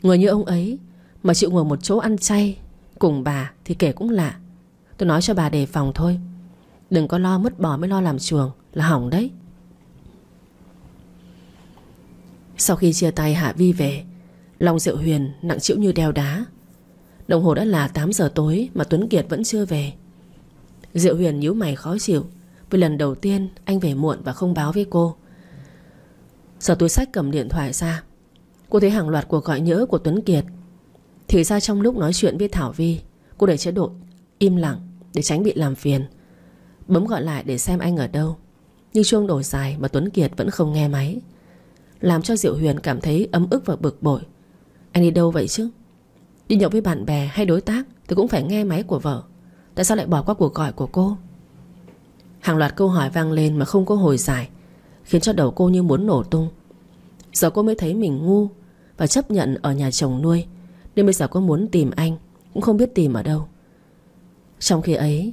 Người như ông ấy Mà chịu ngồi một chỗ ăn chay Cùng bà thì kể cũng lạ Tôi nói cho bà đề phòng thôi Đừng có lo mất bỏ mới lo làm chuồng Là hỏng đấy Sau khi chia tay Hạ Vi về Lòng Diệu Huyền nặng chịu như đeo đá Đồng hồ đã là 8 giờ tối Mà Tuấn Kiệt vẫn chưa về Diệu Huyền nhíu mày khó chịu vì lần đầu tiên anh về muộn và không báo với cô Sở túi sách cầm điện thoại ra Cô thấy hàng loạt cuộc gọi nhỡ của Tuấn Kiệt Thì ra trong lúc nói chuyện với Thảo Vi Cô để chế độ im lặng Để tránh bị làm phiền Bấm gọi lại để xem anh ở đâu Nhưng chuông đổ dài mà Tuấn Kiệt vẫn không nghe máy Làm cho Diệu Huyền cảm thấy ấm ức và bực bội Anh đi đâu vậy chứ Đi nhậu với bạn bè hay đối tác Thì cũng phải nghe máy của vợ Tại sao lại bỏ qua cuộc gọi của cô Hàng loạt câu hỏi vang lên mà không có hồi giải Khiến cho đầu cô như muốn nổ tung Giờ cô mới thấy mình ngu Và chấp nhận ở nhà chồng nuôi Nên bây giờ cô muốn tìm anh Cũng không biết tìm ở đâu Trong khi ấy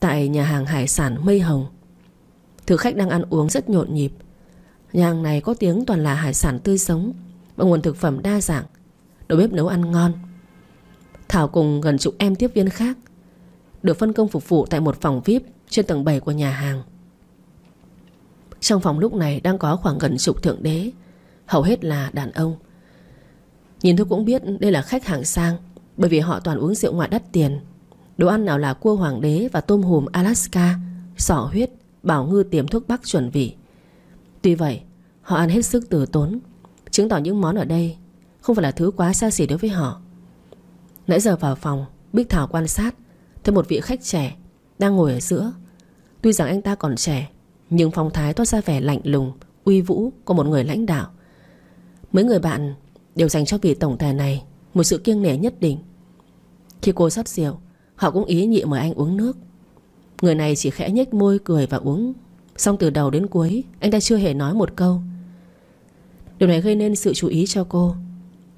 Tại nhà hàng hải sản Mây Hồng Thực khách đang ăn uống rất nhộn nhịp Nhà hàng này có tiếng toàn là hải sản tươi sống Và nguồn thực phẩm đa dạng Đầu bếp nấu ăn ngon Thảo cùng gần chục em tiếp viên khác Được phân công phục vụ tại một phòng VIP trên tầng 7 của nhà hàng. Trong phòng lúc này đang có khoảng gần chục thượng đế, hầu hết là đàn ông. Nhìn tôi cũng biết đây là khách hàng sang, bởi vì họ toàn uống rượu ngoại đắt tiền. Đồ ăn nào là cua hoàng đế và tôm hùm Alaska, sỏ huyết, bảo ngư tiềm thuốc bắc chuẩn vị. Tuy vậy, họ ăn hết sức từ tốn, chứng tỏ những món ở đây không phải là thứ quá xa xỉ đối với họ. Nãy giờ vào phòng, Bích Thảo quan sát thấy một vị khách trẻ đang ngồi ở giữa Tuy rằng anh ta còn trẻ Nhưng phong thái toát ra vẻ lạnh lùng Uy vũ của một người lãnh đạo Mấy người bạn đều dành cho vị tổng thể này Một sự kiêng nể nhất định Khi cô sắp rượu Họ cũng ý nhị mời anh uống nước Người này chỉ khẽ nhếch môi cười và uống Xong từ đầu đến cuối Anh ta chưa hề nói một câu Điều này gây nên sự chú ý cho cô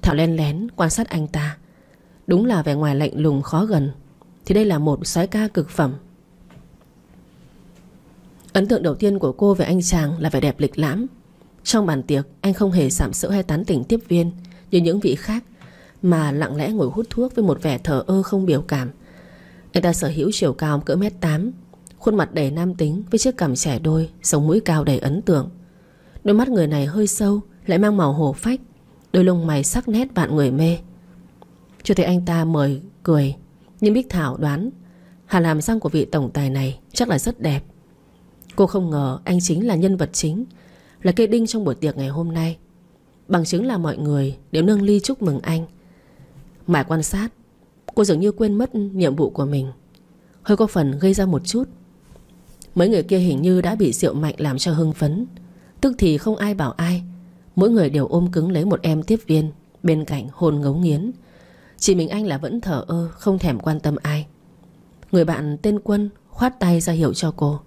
Thảo len lén quan sát anh ta Đúng là vẻ ngoài lạnh lùng khó gần Thì đây là một soái ca cực phẩm Ấn tượng đầu tiên của cô về anh chàng là vẻ đẹp lịch lãm Trong bàn tiệc Anh không hề sạm sỡ hay tán tỉnh tiếp viên Như những vị khác Mà lặng lẽ ngồi hút thuốc với một vẻ thờ ơ không biểu cảm Anh ta sở hữu chiều cao cỡ mét 8 Khuôn mặt đầy nam tính Với chiếc cằm trẻ đôi Sống mũi cao đầy ấn tượng Đôi mắt người này hơi sâu Lại mang màu hồ phách Đôi lông mày sắc nét vạn người mê Chưa thấy anh ta mời cười Nhưng Bích Thảo đoán Hà làm răng của vị tổng tài này Chắc là rất đẹp Cô không ngờ anh chính là nhân vật chính Là cây đinh trong buổi tiệc ngày hôm nay Bằng chứng là mọi người đều nâng ly chúc mừng anh Mãi quan sát Cô dường như quên mất nhiệm vụ của mình Hơi có phần gây ra một chút Mấy người kia hình như đã bị rượu mạnh làm cho hưng phấn Tức thì không ai bảo ai Mỗi người đều ôm cứng lấy một em tiếp viên Bên cạnh hồn ngấu nghiến Chỉ mình anh là vẫn thở ơ Không thèm quan tâm ai Người bạn tên Quân khoát tay ra hiệu cho cô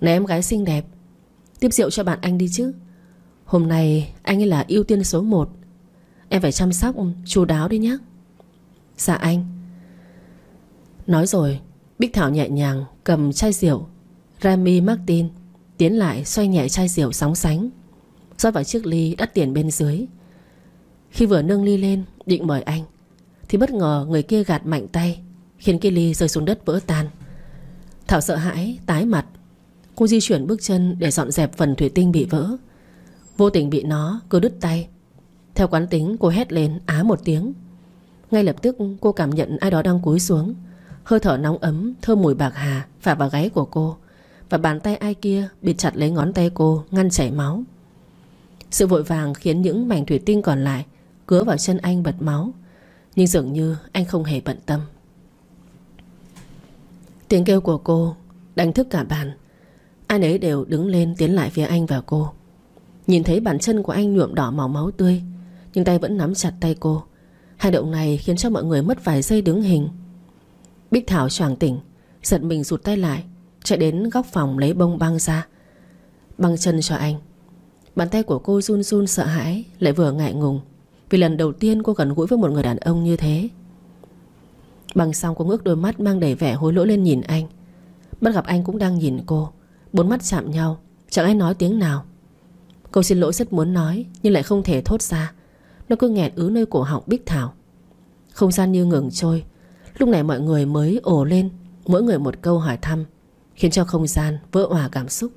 này em gái xinh đẹp Tiếp rượu cho bạn anh đi chứ Hôm nay anh ấy là ưu tiên số 1 Em phải chăm sóc ừ, chu đáo đi nhé Dạ anh Nói rồi Bích Thảo nhẹ nhàng cầm chai rượu Remy Martin Tiến lại xoay nhẹ chai rượu sóng sánh rót vào chiếc ly đắt tiền bên dưới Khi vừa nâng ly lên Định mời anh Thì bất ngờ người kia gạt mạnh tay Khiến cái ly rơi xuống đất vỡ tan Thảo sợ hãi, tái mặt Cô di chuyển bước chân để dọn dẹp phần thủy tinh bị vỡ Vô tình bị nó cứ đứt tay Theo quán tính cô hét lên á một tiếng Ngay lập tức cô cảm nhận ai đó đang cúi xuống Hơi thở nóng ấm thơm mùi bạc hà phả vào gáy của cô Và bàn tay ai kia bịt chặt lấy ngón tay cô ngăn chảy máu Sự vội vàng khiến những mảnh thủy tinh còn lại Cứa vào chân anh bật máu Nhưng dường như anh không hề bận tâm Tiếng kêu của cô đánh thức cả bàn Ai nấy đều đứng lên tiến lại phía anh và cô Nhìn thấy bàn chân của anh nhuộm đỏ màu máu tươi Nhưng tay vẫn nắm chặt tay cô hai động này khiến cho mọi người mất vài giây đứng hình Bích Thảo choàng tỉnh Giật mình rụt tay lại Chạy đến góc phòng lấy bông băng ra Băng chân cho anh Bàn tay của cô run run sợ hãi Lại vừa ngại ngùng Vì lần đầu tiên cô gần gũi với một người đàn ông như thế Băng xong cô ngước đôi mắt Mang đầy vẻ hối lỗi lên nhìn anh Bắt gặp anh cũng đang nhìn cô Bốn mắt chạm nhau Chẳng ai nói tiếng nào Câu xin lỗi rất muốn nói Nhưng lại không thể thốt ra Nó cứ nghẹn ứ nơi cổ họng Bích Thảo Không gian như ngừng trôi Lúc này mọi người mới ồ lên Mỗi người một câu hỏi thăm Khiến cho không gian vỡ hòa cảm xúc